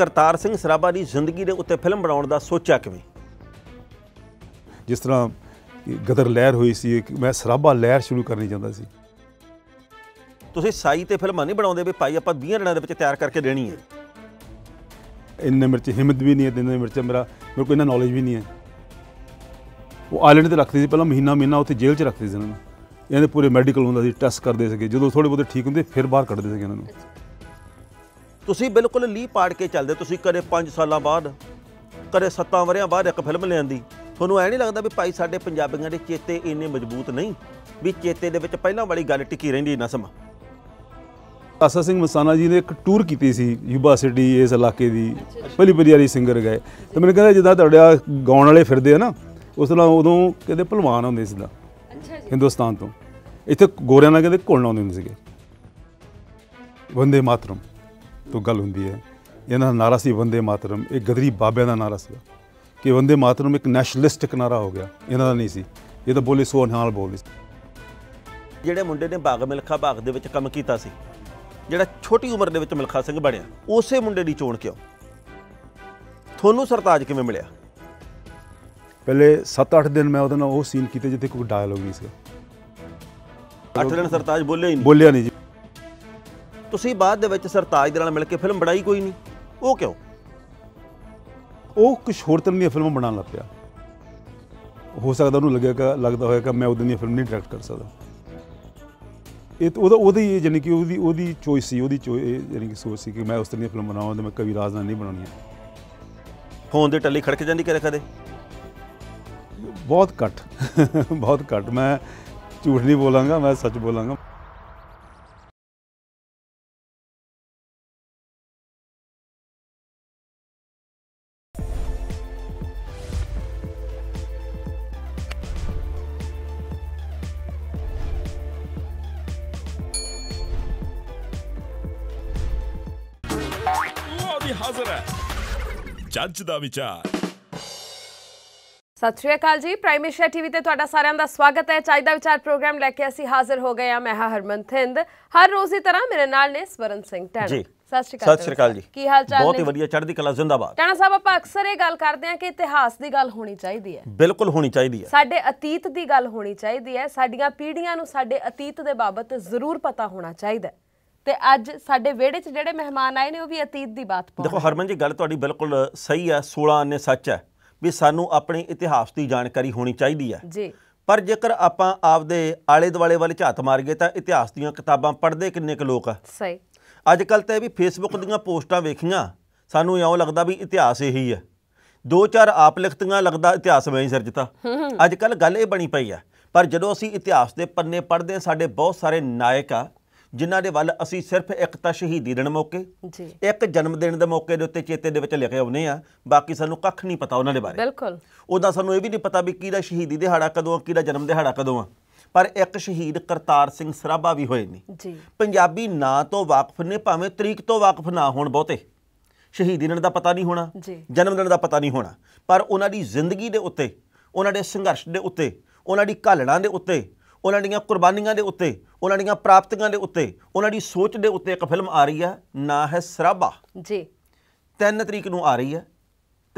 ਕਰਤਾਰ ਸਿੰਘ ਸਰਾਭਾ ਦੀ ਜ਼ਿੰਦਗੀ ਦੇ ਉੱਤੇ ਫਿਲਮ ਬਣਾਉਣ ਦਾ ਸੋਚਿਆ ਕਿਵੇਂ ਜਿਸ ਤਰ੍ਹਾਂ ਗਦਰ ਲਹਿਰ ਹੋਈ ਸੀ ਮੈਂ ਸਰਾਭਾ ਲਹਿਰ ਸ਼ੁਰੂ ਕਰਨੀ ਚਾਹੁੰਦਾ ਸੀ ਤੁਸੀਂ ਸਾਈ ਤੇ ਫਿਲਮਾਂ ਨਹੀਂ ਬਣਾਉਂਦੇ ਵੀ ਭਾਈ ਆਪਾਂ 20 ਰਣਾਂ ਦੇ ਵਿੱਚ ਤਿਆਰ ਕਰਕੇ ਦੇਣੀ ਹੈ ਇੰਨੇ ਮਿਰਚ ਹਿੰਮਤ ਵੀ ਨਹੀਂ ਹੈ ਇੰਨੇ ਮਿਰਚ ਮੇਰਾ ਮੇਰੇ ਕੋਲ ਇਹਨਾਂ ਨੌਲੇਜ ਵੀ ਨਹੀਂ ਹੈ ਉਹ ਆਇਲੈਂਡ ਤੇ ਰੱਖਦੇ ਸੀ ਪਹਿਲਾਂ ਮਹੀਨਾ ਮਹੀਨਾ ਉੱਥੇ ਜੇਲ੍ਹ 'ਚ ਰੱਖਦੇ ਸੀ ਇਹਨਾਂ ਨੂੰ ਇਹਨਾਂ ਦੇ ਪੂਰੇ ਮੈਡੀਕਲ ਹੁੰਦਾ ਸੀ ਟੈਸਟ ਕਰਦੇ ਸੀਗੇ ਜਦੋਂ ਥੋੜੇ ਬਹੁਤੇ ਠੀਕ ਹੁੰਦੇ ਫਿਰ ਬਾਹਰ ਕੱਢਦੇ ਸੀਗੇ ਇਹਨਾਂ ਨੂੰ ਤੁਸੀਂ ਬਿਲਕੁਲ ਲੀ ਪਾੜ ਕੇ ਚੱਲਦੇ ਤੁਸੀਂ ਕਦੇ 5 ਸਾਲਾਂ ਬਾਅਦ ਕਦੇ 7 ਵਰਿਆਂ ਬਾਅਦ ਇੱਕ ਫਿਲਮ ਲਿਆਂਦੀ ਤੁਹਾਨੂੰ ਐ ਨਹੀਂ ਲੱਗਦਾ ਵੀ ਭਾਈ ਸਾਡੇ ਪੰਜਾਬੀਆਂ ਦੇ ਚੇਤੇ ਇੰਨੇ ਮਜ਼ਬੂਤ ਨਹੀਂ ਵੀ ਚੇਤੇ ਦੇ ਵਿੱਚ ਪਹਿਲਾਂ ਵਾਲੀ ਗੱਲ ਟਿੱਕੀ ਰਹਿੰਦੀ ਨਸਮ ਅਸਾ ਸਿੰਘ ਮਸਾਨਾ ਜੀ ਨੇ ਇੱਕ ਟੂਰ ਕੀਤੀ ਸੀ ਯੂਬਾ ਸਿਟੀ ਇਸ ਇਲਾਕੇ ਦੀ ਪਹਿਲੀ ਪਹਿਲੀ ਵਾਲੀ ਸਿੰਗਰ ਗਏ ਤੇ ਮੈਨੂੰ ਕਹਿੰਦਾ ਜਿੱਦਾਂ ਤੁਹਾਡੇ ਗਾਉਣ ਵਾਲੇ ਫਿਰਦੇ ਆ ਨਾ ਉਸ ਤਰ੍ਹਾਂ ਉਦੋਂ ਕਹਿੰਦੇ ਭਲਵਾਨ ਹੁੰਦੇ ਸੀ ਦਾ ਹਿੰਦੁਸਤਾਨ ਤੋਂ ਇੱਥੇ ਗੋਰਿਆਂ ਨਾਲ ਕਹਿੰਦੇ ਘੁਲਣ ਆਉਂਦੇ ਹੁੰਦੇ ਸੀਗੇ ਬੰਦੇ ਮਾਤਰਮ ਤੋਂ ਗੱਲ ਹੁੰਦੀ ਹੈ ਇਹਨਾਂ ਦਾ ਨਾਰਾ ਸੀ ਵੰਦੇ ਮਾਤਰਮ ਇਹ ਗਦਰੀ ਬਾਬਿਆਂ ਦਾ ਨਾਰਾ ਸੀ ਕਿ ਵੰਦੇ ਮਾਤਰਮ ਇੱਕ ਨੈਸ਼ਨਲਿਸਟਿਕ ਨਾਰਾ ਹੋ ਗਿਆ ਇਹਨਾਂ ਦਾ ਨਹੀਂ ਸੀ ਇਹ ਤਾਂ ਬੋਲੇ ਸੋ ਨਾਲ ਬੋਲਦੇ ਜਿਹੜੇ ਮੁੰਡੇ ਨੇ ਬਾਗ ਮਿਲਖਾ ਬਾਗ ਦੇ ਵਿੱਚ ਕੰਮ ਕੀਤਾ ਸੀ ਜਿਹੜਾ ਛੋਟੀ ਉਮਰ ਦੇ ਵਿੱਚ ਮਿਲਖਾ ਸਿੰਘ ਬਣਿਆ ਉਸੇ ਮੁੰਡੇ ਦੀ ਚੋਣ ਕਿਉਂ ਤੁਹਾਨੂੰ ਸਰਤਾਜ ਕਿਵੇਂ ਮਿਲਿਆ ਪਹਿਲੇ 7-8 ਦਿਨ ਮੈਂ ਉਹਦੇ ਨਾਲ ਉਹ ਸੀਨ ਕੀਤੇ ਜਿੱਥੇ ਕੋਈ ਡਾਇਲੋਗ ਨਹੀਂ ਸੀ 8 ਦਿਨ ਸਰਤਾਜ ਬੋਲਿਆ ਹੀ ਨਹੀਂ ਬੋਲਿਆ ਨਹੀਂ ਜੀ ਤੁਸੀਂ ਬਾਅਦ ਦੇ ਵਿੱਚ ਸਰਤਾਜ ਦੇ ਨਾਲ ਮਿਲ ਕੇ ਫਿਲਮ ਬਣਾਈ ਕੋਈ ਨਹੀਂ ਉਹ ਕਿਉਂ ਉਹ ਕੁਝ ਹੋਰ ਤਰ੍ਹਾਂ ਦੀਆਂ ਫਿਲਮਾਂ ਬਣਾਉਣ ਲੱਗ ਪਿਆ ਹੋ ਸਕਦਾ ਉਹਨੂੰ ਲੱਗਿਆ ਕਿ ਲੱਗਦਾ ਹੋਇਆ ਕਿ ਮੈਂ ਉਹਦੇ ਦੀਆਂ ਫਿਲਮ ਨਹੀਂ ਡਾਇਰੈਕਟ ਕਰ ਸਕਦਾ ਇਹ ਉਹਦਾ ਉਹਦੀ ਯਾਨੀ ਕਿ ਉਹਦੀ ਉਹਦੀ ਚੋਇਸ ਸੀ ਉਹਦੀ ਯਾਨੀ ਕਿ ਸੋਚ ਸੀ ਕਿ ਮੈਂ ਉਸ ਤਰ੍ਹਾਂ ਦੀ ਫਿਲਮ ਬਣਾਵਾਂ ਤੇ ਮੈਂ ਕਵੀ ਰਾਜ ਨਾਲ ਨਹੀਂ ਬਣਾਉਣੀ ਫੋਨ ਦੇ ਟੱਲੀ ਖੜਕ ਜਾਂਦੀ ਕਦੇ ਕਦੇ ਬਹੁਤ ਘੱਟ ਬਹੁਤ ਘੱਟ ਮੈਂ ਝੂਠ ਨਹੀਂ ਬੋਲਾਂਗਾ ਮੈਂ ਸੱਚ ਬੋਲਾਂਗਾ ਹਾਜ਼ਰ ਹੈ ਜੱਜ ਦਾ ਵਿਚਾਰ ਸਤਿ ਸ਼੍ਰੀ ਅਕਾਲ ਜੀ ਪ੍ਰਾਈਮ ਟੀਵੀ ਤੇ ਤੁਹਾਡਾ ਸਾਰਿਆਂ ਦਾ ਸਵਾਗਤ ਹੈ ਚਾਹੀਦਾ ਵਿਚਾਰ ਪ੍ਰੋਗਰਾਮ ਲੈ ਕੇ ਅਸੀਂ ਹਾਜ਼ਰ ਹੋ ਗਏ ਆ ਮੈਂ ਹਾਂ ਹਰਮਨ ਥਿੰਦ ਹਰ ਰੋਜ਼ ਦੀ ਤਰ੍ਹਾਂ ਮੇਰੇ ਨਾਲ ਨੇ ਸਵਰਨ ਸਿੰਘ ਟੈਨ ਜੀ ਸਤਿ ਸ਼੍ਰੀ ਅਕਾਲ ਜੀ ਕੀ ਹਾਲ ਚਾਲ ਨੇ ਬਹੁਤ ਹੀ ਵਧੀਆ ਚੜ੍ਹਦੀ ਕਲਾ ਜ਼ਿੰਦਾਬਾਦ ਟੈਣਾ ਸਾਹਿਬ ਆਪਾਂ ਅਕਸਰ ਇਹ ਗੱਲ ਕਰਦੇ ਆ ਕਿ ਇਤਿਹਾਸ ਦੀ ਗੱਲ ਹੋਣੀ ਚਾਹੀਦੀ ਹੈ ਬਿਲਕੁਲ ਹੋਣੀ ਚਾਹੀਦੀ ਹੈ ਸਾਡੇ ਅਤੀਤ ਦੀ ਗੱਲ ਹੋਣੀ ਚਾਹੀਦੀ ਹੈ ਸਾਡੀਆਂ ਪੀੜ੍ਹੀਆਂ ਨੂੰ ਸਾਡੇ ਅਤੀਤ ਦੇ ਬਾਬਤ ਜ਼ਰੂਰ ਪਤਾ ਹੋਣਾ ਚਾਹੀਦਾ ਹੈ ਤੇ ਅੱਜ ਸਾਡੇ ਵਿਹੜੇ 'ਚ ਜਿਹੜੇ ਮਹਿਮਾਨ ਆਏ ਨੇ ਉਹ ਵੀ ਅਤੀਤ ਦੀ ਬਾਤ ਪਾਉਂਦੇ ਦੇਖੋ ਹਰਮਨ ਜੀ ਗੱਲ ਤੁਹਾਡੀ ਬਿਲਕੁਲ ਸਹੀ ਹੈ 16 ਨੇ ਸੱਚ ਹੈ ਵੀ ਸਾਨੂੰ ਆਪਣੇ ਇਤਿਹਾਸ ਦੀ ਜਾਣਕਾਰੀ ਹੋਣੀ ਚਾਹੀਦੀ ਹੈ ਜੀ ਪਰ ਜੇਕਰ ਆਪਾਂ ਆਪਦੇ ਆਲੇ ਦੁਆਲੇ ਵੱਲ ਝਾਤ ਗਏ ਤਾਂ ਇਤਿਹਾਸ ਦੀਆਂ ਕਿਤਾਬਾਂ ਪੜ੍ਹਦੇ ਕਿੰਨੇ ਕੁ ਲੋਕ ਆ ਸਹੀ ਅੱਜ ਕੱਲ ਤਾਂ ਇਹ ਵੀ ਫੇਸਬੁੱਕ ਦੀਆਂ ਪੋਸਟਾਂ ਵੇਖੀਆਂ ਸਾਨੂੰ ਇਉਂ ਲੱਗਦਾ ਵੀ ਇਤਿਹਾਸ ਇਹੀ ਹੈ ਦੋ ਚਾਰ ਆਪ ਲਿਖਤੀਆਂ ਲੱਗਦਾ ਇਤਿਹਾਸ ਮੈਂ ਹੀ ਸਿਰਜਤਾ ਅੱਜ ਕੱਲ ਗੱਲ ਇਹ ਬਣੀ ਪਈ ਆ ਪਰ ਜਦੋਂ ਅਸੀਂ ਇਤਿਹਾਸ ਦੇ ਪੰਨੇ ਪੜ੍ਹਦੇ ਸਾਡੇ ਬਹੁਤ ਸਾਰੇ ਨਾਇਕ ਆ ਜਿਨ੍ਹਾਂ ਦੇ ਵੱਲ ਅਸੀਂ ਸਿਰਫ ਇੱਕ ਤਾਂ ਸ਼ਹੀਦੀ ਦਿਨ ਮੌਕੇ ਜੀ ਇੱਕ ਜਨਮ ਦਿਨ ਦੇ ਮੌਕੇ ਦੇ ਉੱਤੇ ਚੇਤੇ ਦੇ ਵਿੱਚ ਲਿਖੇ ਆਉਨੇ ਆ ਬਾਕੀ ਸਾਨੂੰ ਕੱਖ ਨਹੀਂ ਪਤਾ ਉਹਨਾਂ ਦੇ ਬਾਰੇ ਬਿਲਕੁਲ ਉਹਦਾ ਸਾਨੂੰ ਇਹ ਵੀ ਨਹੀਂ ਪਤਾ ਵੀ ਕਿਹਦਾ ਸ਼ਹੀਦੀ ਦਿਹਾੜਾ ਕਦੋਂ ਆ ਕਿਹਦਾ ਜਨਮ ਦਿਹਾੜਾ ਕਦੋਂ ਆ ਪਰ ਇੱਕ ਸ਼ਹੀਦ ਕਰਤਾਰ ਸਿੰਘ ਸਰਾਭਾ ਵੀ ਹੋਏ ਨੇ ਜੀ ਪੰਜਾਬੀ ਨਾਂ ਤੋਂ ਵਾਕਿਫ ਨੇ ਭਾਵੇਂ ਤਰੀਕ ਤੋਂ ਵਾਕਿਫ ਨਾ ਹੋਣ ਬਹੁਤੇ ਸ਼ਹੀਦੀ ਦਿਨ ਦਾ ਪਤਾ ਨਹੀਂ ਹੋਣਾ ਜਨਮ ਦਿਨ ਦਾ ਪਤਾ ਨਹੀਂ ਹੋਣਾ ਪਰ ਉਹਨਾਂ ਦੀ ਜ਼ਿੰਦਗੀ ਦੇ ਉੱਤੇ ਉਹਨਾਂ ਦੇ ਸੰਘਰਸ਼ ਦੇ ਉੱਤੇ ਉਹਨਾਂ ਦੀ ਘਾਲਣਾ ਦੇ ਉੱਤੇ ਉਹਨਾਂ ਦੀਆਂ ਕੁਰਬਾਨੀਆਂ ਦੇ ਉੱਤੇ ਉਹਨਾਂ ਦੀਆਂ ਪ੍ਰਾਪਤੀਆਂ ਦੇ ਉੱਤੇ ਉਹਨਾਂ ਦੀ ਸੋਚ ਦੇ ਉੱਤੇ ਇੱਕ ਫਿਲਮ ਆ ਰਹੀ ਹੈ ਨਾਂ ਹੈ ਸਰਾਬਾ ਜੀ 3 ਤਰੀਕ ਨੂੰ ਆ ਰਹੀ ਹੈ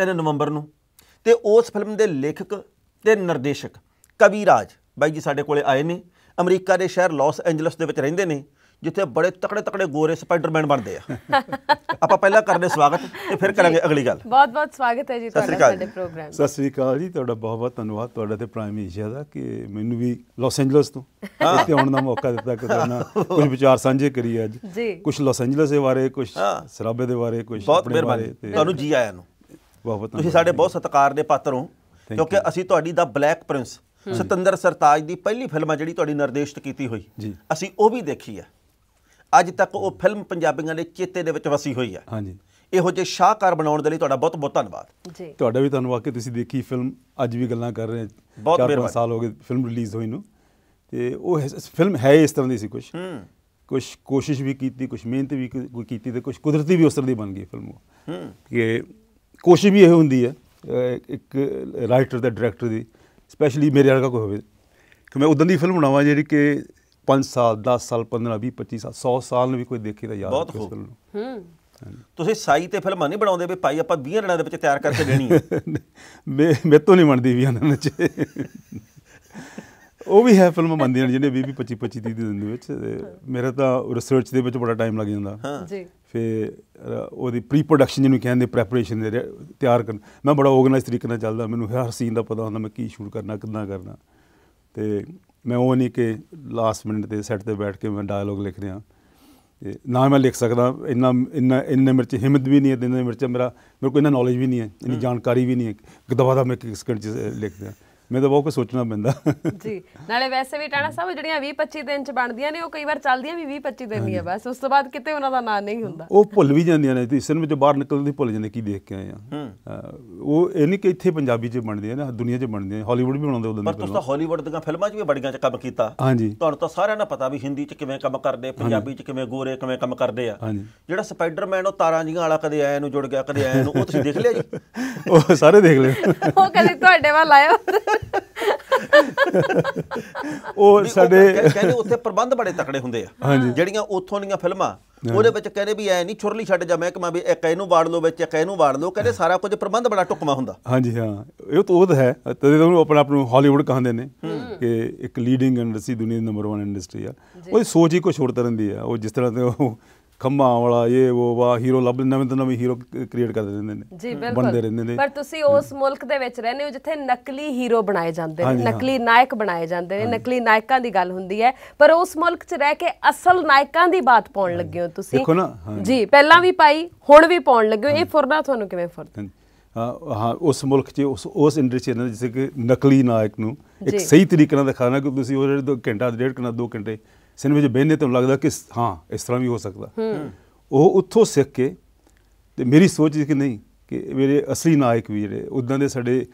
3 ਨਵੰਬਰ ਨੂੰ ਤੇ ਉਸ ਫਿਲਮ ਦੇ ਲੇਖਕ ਤੇ ਨਿਰਦੇਸ਼ਕ ਕਵੀ ਰਾਜ ਬਾਈ ਜੀ ਸਾਡੇ ਕੋਲੇ ਆਏ ਨੇ ਅਮਰੀਕਾ ਦੇ ਸ਼ਹਿਰ ਲਾਸ ਐਂਜਲਸ ਦੇ ਵਿੱਚ ਰਹਿੰਦੇ ਨੇ ਜਿੱਥੇ ਬੜੇ ਤਕੜੇ ਤਕੜੇ ਗੋਰੇ ਸਪਾਈਡਰਮੈਨ ਬਣਦੇ ਆ ਆਪਾਂ ਪਹਿਲਾਂ ਕਰਨੇ ਸਵਾਗਤ ਤੇ ਫਿਰ ਕਰਾਂਗੇ ਅਗਲੀ ਗੱਲ ਬਹੁਤ ਬਹੁਤ ਸਵਾਗਤ ਹੈ ਜੀ ਤੁਹਾਡਾ ਸਾਡੇ ਪ੍ਰੋਗਰਾਮ ਸਤਿ ਸ੍ਰੀ ਅਕਾਲ ਜੀ ਤੁਹਾਡਾ ਬਹੁਤ ਬਹੁਤ ਧੰਨਵਾਦ ਤੁਹਾਡਾ ਤੇ ਪ੍ਰਾਈਮ ਏਸ਼ੀਆ ਦਾ ਕਿ ਮੈਨੂੰ ਵੀ ਲਾਸ ਐਂਜਲਸ ਤੋਂ ਇੱਥੇ ਆਉਣ ਦਾ ਮੌਕਾ ਦਿੱਤਾ ਕਿ ਕੁਝ ਵਿਚਾਰ ਸਾਂਝੇ ਕਰੀ ਅੱਜ ਕੁਝ ਲਾਸ ਐਂਜਲਸ ਦੇ ਬਾਰੇ ਕੁਝ ਸਰਾਬੇ ਦੇ ਬਾਰੇ ਕੁਝ ਆਪਣੇ ਬਾਰੇ ਤੁਹਾਨੂੰ ਜੀ ਆਇਆਂ ਨੂੰ ਬਹੁਤ ਬਹੁਤ ਤੁਸੀਂ ਸਾਡੇ ਬਹੁਤ ਸਤਿਕਾਰ ਦੇ ਪਾਤਰ ਹੋ ਕਿਉਂਕਿ ਅਸੀਂ ਤੁਹਾਡੀ ਦਾ ਬਲੈਕ ਪ੍ਰਿੰਸ ਸਤਿੰਦਰ ਸਰਤਾਜ ਦੀ ਪਹਿਲੀ ਫਿਲਮ ਆ ਜਿਹੜੀ ਤੁਹਾਡੀ ਨਿਰਦੇਸ਼ਿਤ ਕੀਤੀ ਹੋਈ ਅਸੀਂ ਉਹ ਵੀ ਦੇਖੀ ਆ ਅੱਜ ਤੱਕ ਉਹ ਫਿਲਮ ਪੰਜਾਬੀਆਂ ਦੇ ਚੇਤੇ ਦੇ ਵਿੱਚ ਵਸੀ ਹੋਈ ਹੈ ਹਾਂਜੀ ਇਹੋ ਜਿਹੇ ਸ਼ਾਹਕਾਰ ਬਣਾਉਣ ਦੇ ਲਈ ਤੁਹਾਡਾ ਬਹੁਤ ਬਹੁਤ ਧੰਨਵਾਦ ਜੀ ਤੁਹਾਡਾ ਵੀ ਧੰਨਵਾਦ ਕਿ ਤੁਸੀਂ ਦੇਖੀ ਫਿਲਮ ਅੱਜ ਵੀ ਗੱਲਾਂ ਕਰ ਰਹੇ ਬਹੁਤ ਚਾਰ ਸਾਲ ਹੋ ਗਏ ਫਿਲਮ ਰਿਲੀਜ਼ ਹੋਈ ਨੂੰ ਤੇ ਉਹ ਫਿਲਮ ਹੈ ਇਸ ਤਰ੍ਹਾਂ ਦੀ ਸੀ ਕੁਝ ਕੁਝ ਕੋਸ਼ਿਸ਼ ਵੀ ਕੀਤੀ ਕੁਝ ਮਿਹਨਤ ਵੀ ਕੀਤੀ ਤੇ ਕੁਝ ਕੁਦਰਤੀ ਵੀ ਉਸ ਤਰ੍ਹਾਂ ਦੀ ਬਣ ਗਈ ਫਿਲਮ ਉਹ ਕਿ ਕੋਸ਼ਿਸ਼ ਵੀ ਇਹ ਹੁੰਦੀ ਹੈ ਇੱਕ ਰਾਈਟਰ ਦਾ ਡਾਇਰੈਕਟਰ ਦੀ ਸਪੈਸ਼ਲੀ ਮੇਰੇ ਵਰਗਾ ਕੋਈ ਹੋਵੇ ਕਿ ਮੈਂ ਉਦੋਂ ਦੀ ਫਿਲਮ ਬਣਾਵਾਂ ਜਿਹੜੀ ਕਿ 5 ਸਾਲ 10 ਸਾਲ 15 20 25 ਸਾਲ 100 ਸਾਲ ਨੂੰ ਵੀ ਕੋਈ ਦੇਖੇ ਤਾਂ ਯਾਦ ਬਹੁਤ ਖੂਬ ਹੂੰ ਤੁਸੀਂ ਸਾਈ ਤੇ ਫਿਲਮਾਂ ਨਹੀਂ ਬਣਾਉਂਦੇ ਵੀ ਭਾਈ ਆਪਾਂ 20 ਰਣਾਂ ਦੇ ਵਿੱਚ ਤਿਆਰ ਕਰਕੇ ਦੇਣੀ ਹੈ ਮੇ ਮੇ ਤੋਂ ਨਹੀਂ ਬਣਦੀ ਵੀ ਇਹਨਾਂ ਵਿੱਚ ਉਹ ਵੀ ਹੈ ਫਿਲਮ ਬਣਦੀਆਂ ਜਿਹੜੇ 20 20 25 25 30 ਦਿਨ ਦੇ ਵਿੱਚ ਮੇਰੇ ਤਾਂ ਰਿਸਰਚ ਦੇ ਵਿੱਚ ਬੜਾ ਟਾਈਮ ਲੱਗ ਜਾਂਦਾ ਹਾਂ ਜੀ ਫੇ ਉਹਦੀ ਪ੍ਰੀ ਪ੍ਰੋਡਕਸ਼ਨ ਜਿਹਨੂੰ ਕਹਿੰਦੇ ਪ੍ਰੈਪਰੇਸ਼ਨ ਦੇ ਤਿਆਰ ਕਰਨ ਮੈਂ ਬੜਾ ਆਰਗੇਨਾਈਜ਼ ਤਰੀਕੇ ਨਾਲ ਚੱਲਦਾ ਮੈਨੂੰ ਹਰ ਸੀਨ ਦਾ ਪਤਾ ਹੁੰਦਾ ਮੈਂ ਕੀ ਸ਼ੂਟ ਕਰਨਾ ਕਿੱਦਾਂ ਕਰਨਾ ਤੇ ਮੈਂ ਉਹ ਨਹੀਂ ਕਿ ਲਾਸਟ ਮਿੰਟ ਤੇ ਸੈੱਟ ਤੇ ਬੈਠ ਕੇ ਮੈਂ ਡਾਇਲੋਗ ਲਿਖ ਰਿਹਾ ਤੇ ਨਾ ਮੈਂ ਲਿਖ ਸਕਦਾ ਇੰਨਾ ਇੰਨਾ ਇੰਨੇ ਮਿਰਚ ਹਿੰਮਤ ਵੀ ਨਹੀਂ ਹੈ ਇੰਨੇ ਮੇਰੇ ਮੇਰਾ ਮੇਰੇ ਕੋਲ ਇੰਨਾ ਨੌਲੇਜ ਵੀ ਨਹੀਂ ਹੈ ਇੰਨੀ ਜਾਣਕਾਰੀ ਵੀ ਨਹੀਂ ਹੈ ਕਿ ਦਵਾ ਦਾ ਮੈਂ ਇੱਕ ਸਕਿੰਟ ਚ ਲਿਖ ਦਿਆਂ ਮੈਂ ਤਾਂ ਬਹੁਤ ਕੁਝ ਸੋਚਣਾ ਪੈਂਦਾ ਜੀ ਨਾਲੇ ਵੈਸੇ ਵੀ ਟਾਣਾ ਸਾਹਿਬ ਜਿਹੜੀਆਂ 20 25 ਦਿਨ ਚ ਬਣਦੀਆਂ ਨੇ ਉਹ ਕਈ ਵਾਰ ਚੱਲਦੀਆਂ ਵੀ 20 25 ਦਿਨ ਆ ਬਸ ਉਸ ਤੋਂ ਬਾਅਦ ਕਿਤੇ ਉਹਨਾਂ ਦਾ ਨਾਂ ਨਹੀਂ ਹੁੰਦਾ ਉਹ ਭੁੱਲ ਵੀ ਜਾਂਦੀਆਂ ਨੇ ਤੁਸੀਂ ਇਸਨ ਵਿੱਚੋਂ ਬਾਹਰ ਨਿਕਲਣ ਦੀ ਭੁੱਲ ਜਾਂਦੇ ਕੀ ਦੇਖ ਕੇ ਆਏ ਆ ਉਹ ਇਹ ਨਹੀਂ ਕਿ ਇੱਥੇ ਪੰਜਾਬੀ ਚ ਬਣਦੀਆਂ ਨੇ ਦੁਨੀਆ ਚ ਬਣਦੀਆਂ ਨੇ ਹਾਲੀਵੁੱਡ ਵੀ ਬਣਾਉਂਦੇ ਉਹਦੇ ਪਰ ਤੁਸੀਂ ਤਾਂ ਹਾਲੀਵੁੱਡ ਦੀਆਂ ਫਿਲਮਾਂ 'ਚ ਵੀ ਬੜੀਆਂ ਚ ਕੰਮ ਕੀਤਾ ਤੁਹਾਨੂੰ ਤਾਂ ਸਾਰਿਆਂ ਨੂੰ ਪਤਾ ਵੀ ਹਿੰਦੀ 'ਚ ਕਿਵੇਂ ਕੰਮ ਕਰਦੇ ਪੰਜਾਬੀ 'ਚ ਕਿਵੇਂ ਗੋਰੇ ਕਿਵੇਂ ਕੰਮ ਕਰਦੇ ਆ ਜਿਹੜਾ ਸਪਾਈਡਰਮੈਨ ਉਹ ਤਾਰਾਂ ਜੀਆਂ ਵਾਲਾ ਕਦੇ ਆਇਆ ਨੂੰ ਜੁੜ ਗਿਆ ਕਦੇ ਆਇਆ ਨੂੰ ਉਹ ਤੁਸੀਂ ਦੇਖ ਲਿਆ ਜੀ ਉਹ ਸਾਰੇ ਦੇਖ ਲਿਆ ਉਹ ਕਦੇ ਤੁਹਾਡੇ ਵੱਲ ਆਇਆ ਉਹ ਸਾਡੇ ਕਹਿੰਦੇ ਉੱਥੇ ਪ੍ਰਬੰਧ ਬੜੇ ਤਕੜੇ ਹੁੰਦੇ ਆ ਜਿਹੜੀਆਂ ਉੱਥੋਂ ਦੀਆਂ ਫਿਲਮਾਂ ਉਹਦੇ ਵਿੱਚ ਕਹਿੰਦੇ ਵੀ ਐ ਨਹੀਂ ਛੁਰਲੀ ਛੱਡ ਜਾ ਮੈਂ ਕਮਾ ਵੀ ਇੱਕ ਇਹਨੂੰ ਵਾੜ ਲੋ ਵਿੱਚ ਇੱਕ ਇਹਨੂੰ ਵਾੜ ਲੋ ਕਹਿੰਦੇ ਸਾਰਾ ਕੁਝ ਪ੍ਰਬੰਧ ਬੜਾ ਟੁਕਮਾ ਹੁੰਦਾ ਹਾਂਜੀ ਹਾਂ ਇਹ ਤਾਂ ਉਹ ਹੈ ਤੇ ਉਹਨੂੰ ਆਪਣਾ ਆਪ ਨੂੰ ਹਾਲੀਵੁੱਡ ਕਹਿੰਦੇ ਨੇ ਕਿ ਇੱਕ ਲੀਡਿੰਗ ਇੰਡਸਟਰੀ ਦੁਨੀਆ ਦੀ ਨੰਬਰ 1 ਇੰਡਸਟਰੀ ਆ ਉਹ ਸੋਚ ਹੀ ਕੁਝ ਹੋਰ ਤਰ੍ਹਾਂ ਦੀ ਆ ਉਹ ਜਿਸ ਤਰ੍ਹਾਂ ਤੇ ਉਹ ਖੰਮਾ ਵਾਲਾ ਇਹ ਉਹ ਵਾ ਹੀਰੋ ਲੱਭ ਨਵੇਂ ਤੋਂ ਨਵੇਂ ਹੀਰੋ ਕ੍ਰੀਏਟ ਕਰਦੇ ਰਹਿੰਦੇ ਨੇ ਜੀ ਬਿਲਕੁਲ ਪਰ ਤੁਸੀਂ ਉਸ ਮੁਲਕ ਦੇ ਵਿੱਚ ਰਹਿੰਦੇ ਹੋ ਜਿੱਥੇ ਨਕਲੀ ਹੀਰੋ ਬਣਾਏ ਜਾਂਦੇ ਨੇ ਨਕਲੀ ਨਾਇਕ ਬਣਾਏ ਜਾਂਦੇ ਨੇ ਨਕਲੀ ਨਾਇਕਾਂ ਦੀ ਗੱਲ ਹੁੰਦੀ ਹੈ ਪਰ ਉਸ ਮੁਲਕ 'ਚ ਰਹਿ ਕੇ ਅਸਲ ਨਾਇਕਾਂ ਦੀ ਬਾਤ ਪਾਉਣ ਲੱਗੇ ਹੋ ਤੁਸੀਂ ਦੇਖੋ ਨਾ ਜੀ ਪਹਿਲਾਂ ਵੀ ਪਾਈ ਹੁਣ ਵੀ ਪਾਉਣ ਲੱਗੇ ਹੋ ਇਹ ਫੁਰਨਾ ਤੁਹਾਨੂੰ ਕਿਵੇਂ ਫੁਰਦਾ ਹਾਂ ਉਸ ਮੁਲਕ 'ਚ ਉਸ ਉਸ ਇੰਡਸਟਰੀ 'ਚ ਜਿਸ ਕਿ ਨਕਲੀ ਨਾਇਕ ਨੂੰ ਇੱਕ ਸਹੀ ਤਰੀਕੇ ਨਾਲ ਦਿਖਾਣਾ ਕਿ ਤੁਸੀਂ ਉਹ ਜਿਹੜੇ 2 ਘੰਟਾ 1.5 ਘੰਟਾ 2 ਘੰਟੇ ਸਿਨੇਮੇ ਵਿੱਚ ਬੈਨੇ ਤਾਂ ਲੱਗਦਾ ਕਿ ਹਾਂ ਇਸ ਤਰ੍ਹਾਂ ਵੀ ਹੋ ਸਕਦਾ ਉਹ ਉੱਥੋਂ ਸਿੱਖ ਕੇ ਤੇ ਮੇਰੀ ਸੋਚ ਸੀ ਕਿ ਨਹੀਂ ਕਿ ਮੇਰੇ ਅਸਲੀ ਨਾਇਕ ਵੀ ਜਿਹੜੇ ਉਦਾਂ ਦੇ ਸਾਡੇ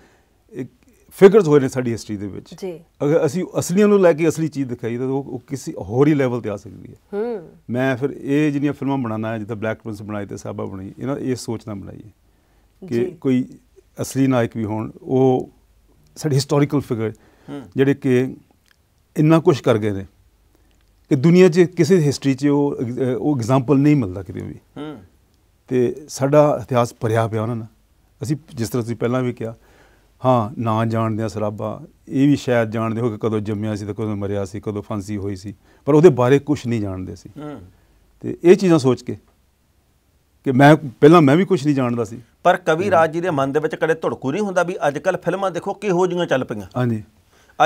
ਇੱਕ ਫਿਗਰਸ ਹੋਏ ਨੇ ਸਾਡੀ ਹਿਸਟਰੀ ਦੇ ਵਿੱਚ ਜੀ ਅਗਰ ਅਸੀਂ ਅਸਲੀਆਂ ਨੂੰ ਲੈ ਕੇ ਅਸਲੀ ਚੀਜ਼ ਦਿਖਾਈ ਤਾਂ ਉਹ ਕਿਸੇ ਹੋਰ ਹੀ ਲੈਵਲ ਤੇ ਆ ਸਕਦੀ ਹੈ ਹੂੰ ਮੈਂ ਫਿਰ ਇਹ ਜਿਹੜੀਆਂ ਫਿਲਮਾਂ ਬਣਾਉਣਾ ਹੈ ਜਿੱਦਾਂ ਬਲੈਕ ਪ੍ਰਿੰਸ ਬਣਾਈ ਤੇ ਸਾਬਾ ਬਣਾਈ ਇਹਨਾਂ ਇਹ ਸੋਚ ਨਾਲ ਬਣਾਈ ਹੈ ਕਿ ਕੋਈ ਅਸਲੀ ਨਾਇਕ ਵੀ ਹੋਣ ਉਹ ਸਾਡੇ ਹਿਸਟੋਰੀਕਲ ਫਿਗਰ ਜਿਹੜੇ ਕਿ ਇੰਨਾ ਕੁਝ ਕਰ ਗਏ ਨੇ ਕਿ ਦੁਨੀਆ 'ਚ ਕਿਸੇ ਹਿਸਟਰੀ 'ਚ ਉਹ ਉਹ ਐਗਜ਼ਾਮਪਲ ਨਹੀਂ ਮਿਲਦਾ ਕਿਤੇ ਵੀ ਤੇ ਸਾਡਾ ਇਤਿਹਾਸ ਭਰਿਆ ਪਿਆ ਉਹਨਾਂ ਨਾਲ ਅਸੀਂ ਜਿਸ ਤਰ੍ਹਾਂ ਤੁਸੀਂ ਪਹਿਲਾਂ ਵੀ ਕਿਹਾ ਹਾਂ ਨਾ ਜਾਣਦੇ ਆ ਸਰਾਬਾ ਇਹ ਵੀ ਸ਼ਾਇਦ ਜਾਣਦੇ ਹੋ ਕਿ ਕਦੋਂ ਜੰਮਿਆ ਸੀ ਤੇ ਕਦੋਂ ਮਰਿਆ ਸੀ ਕਦੋਂ ਫਾਂਸੀ ਹੋਈ ਸੀ ਪਰ ਉਹਦੇ ਬਾਰੇ ਕੁਝ ਨਹੀਂ ਜਾਣਦੇ ਸੀ ਤੇ ਇਹ ਚੀਜ਼ਾਂ ਸੋਚ ਕੇ ਕਿ ਮੈਂ ਪਹਿਲਾਂ ਮੈਂ ਵੀ ਕੁਝ ਨਹੀਂ ਜਾਣਦਾ ਸੀ ਪਰ ਕਵੀ ਰਾਜ ਜੀ ਦੇ ਮਨ ਦੇ ਵਿੱਚ ਕਦੇ ਧੜਕੂ ਨਹੀਂ ਹੁੰਦਾ ਵੀ ਅੱਜ ਕੱਲ ਫਿਲਮਾਂ ਦੇਖੋ ਕਿਹੋ ਜੀਆਂ ਚੱਲ ਪਈਆਂ ਹਾਂਜੀ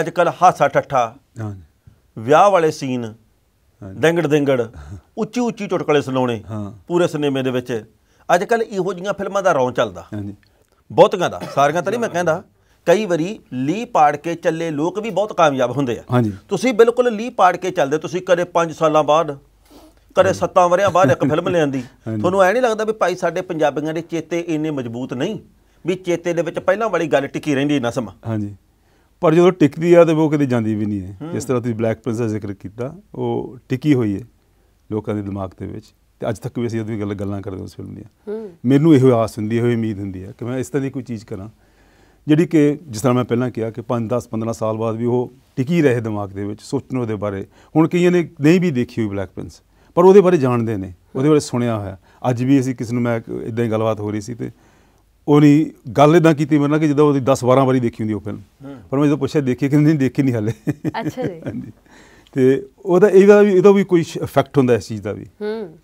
ਅੱਜ ਕੱਲ ਹਾਸਾ ਠੱਠਾ ਹਾਂਜੀ ਵਿਆਹ ਵਾਲੇ ਸੀਨ ਡੈਂਗੜ ਡੈਂਗੜ ਉੱਚੀ ਉੱਚੀ ਚੁਟਕਲੇ ਸੁਣਾਉਣੇ ਪੂਰੇ ਸਿਨੇਮੇ ਦੇ ਵਿੱਚ ਅੱਜ ਕੱਲ ਇਹੋ ਜੀਆਂ ਫਿਲਮਾਂ ਦਾ ਰੌਂ ਚੱਲਦਾ ਹਾਂਜੀ ਬਹੁਤਿਆਂ ਦਾ ਸਾਰੀਆਂ ਤਾਂ ਨਹੀਂ ਮੈਂ ਕਹਿੰਦਾ ਕਈ ਵਾਰੀ ਲੀ ਪਾੜ ਕੇ ਚੱਲੇ ਲੋਕ ਵੀ ਬਹੁਤ ਕਾਮਯਾਬ ਹੁੰਦੇ ਆ ਤੁਸੀਂ ਬਿਲਕੁਲ ਲੀ ਪਾੜ ਕੇ ਚੱਲਦੇ ਤੁਸੀਂ ਕਦੇ 5 ਸਾਲਾਂ ਬਾਅਦ ਕਦੇ 7 ਵਰਿਆਂ ਬਾਅਦ ਇੱਕ ਫਿਲਮ ਲਿਆਂਦੀ ਤੁਹਾਨੂੰ ਐ ਨਹੀਂ ਲੱਗਦਾ ਵੀ ਭਾਈ ਸਾਡੇ ਪੰਜਾਬੀਆਂ ਦੇ ਚੇਤੇ ਇੰਨੇ ਮਜ਼ਬੂਤ ਨਹੀਂ ਵੀ ਚੇਤੇ ਦੇ ਵਿੱਚ ਪਹਿਲਾਂ ਵਾਲੀ ਗੱਲ ਟਿਕੀ ਰਹਿੰਦੀ ਨਸਮ ਹਾਂਜੀ ਪਰ ਜਦੋਂ ਟਿਕਦੀ ਆ ਤੇ ਉਹ ਕਦੇ ਜਾਂਦੀ ਵੀ ਨਹੀਂ ਹੈ ਜਿਸ ਤਰ੍ਹਾਂ ਤੁਸੀਂ ਬਲੈਕ ਪ੍ਰਿੰਸ ਦਾ ਜ਼ਿਕਰ ਕੀਤਾ ਉਹ ਟਿਕੀ ਹੋਈ ਹੈ ਲੋਕਾਂ ਦੇ ਦਿਮਾਗ ਦੇ ਵਿੱਚ ਤੇ ਅੱਜ ਤੱਕ ਵੀ ਅਸੀਂ ਉਹਦੀ ਗੱਲ ਗੱਲਾਂ ਕਰਦੇ ਉਸ ਫਿਲਮ ਦੀਆਂ ਮੈਨੂੰ ਇਹੋ ਆਸ ਹੁੰਦੀ ਹੈ ਇਹੋ ਉਮੀਦ ਹੁੰਦੀ ਹੈ ਕਿ ਮੈਂ ਇਸ ਤਰ੍ਹਾਂ ਦੀ ਕੋਈ ਚੀਜ਼ ਕਰਾਂ ਜਿਹੜੀ ਕਿ ਜਿਸ ਤਰ੍ਹਾਂ ਮੈਂ ਪਹਿਲਾਂ ਕਿਹਾ ਕਿ 5 10 15 ਸਾਲ ਬਾਅਦ ਵੀ ਉਹ ਟਿਕੀ ਰਹੇ ਦਿਮਾਗ ਦੇ ਵਿੱਚ ਸੋਚਣ ਉਹਦੇ ਬਾਰੇ ਹੁਣ ਕਈਆਂ ਨੇ ਨਹੀਂ ਵੀ ਦੇਖੀ ਹੋਈ ਬਲੈਕ ਪ੍ਰਿੰਸ ਪਰ ਉਹਦੇ ਬਾਰੇ ਜਾਣਦੇ ਨੇ ਉਹਦੇ ਬਾਰੇ ਸੁਣਿਆ ਹੋਇਆ ਅੱਜ ਵੀ ਅਸੀਂ ਕਿਸ ਨੂੰ ਮੈਂ ਇਦਾਂ ਹੀ ਗੱਲਬਾਤ ਹੋ ਰਹੀ ਸੀ ਤੇ ਉਹਨੇ ਗੱਲ ਇਦਾਂ ਕੀਤੀ ਮੇਰੇ ਨਾਲ ਕਿ ਜਦੋਂ ਉਹਦੀ 10 12 ਵਾਰੀ ਦੇਖੀ ਹੁੰਦੀ ਉਹ ਫਿਲਮ ਪਰ ਮੈਂ ਜਦੋਂ ਪੁੱਛਿਆ ਦੇਖੀ ਕਿ ਨਹੀਂ ਦੇਖੀ ਨਹੀਂ ਹਾਲੇ ਅੱਛਾ ਜੀ ਤੇ ਉਹਦਾ ਇਹਦਾ ਵੀ ਇਹਦਾ ਵੀ ਕੋਈ ਇਫੈਕਟ ਹੁੰਦਾ ਇਸ ਚੀਜ਼ ਦਾ ਵੀ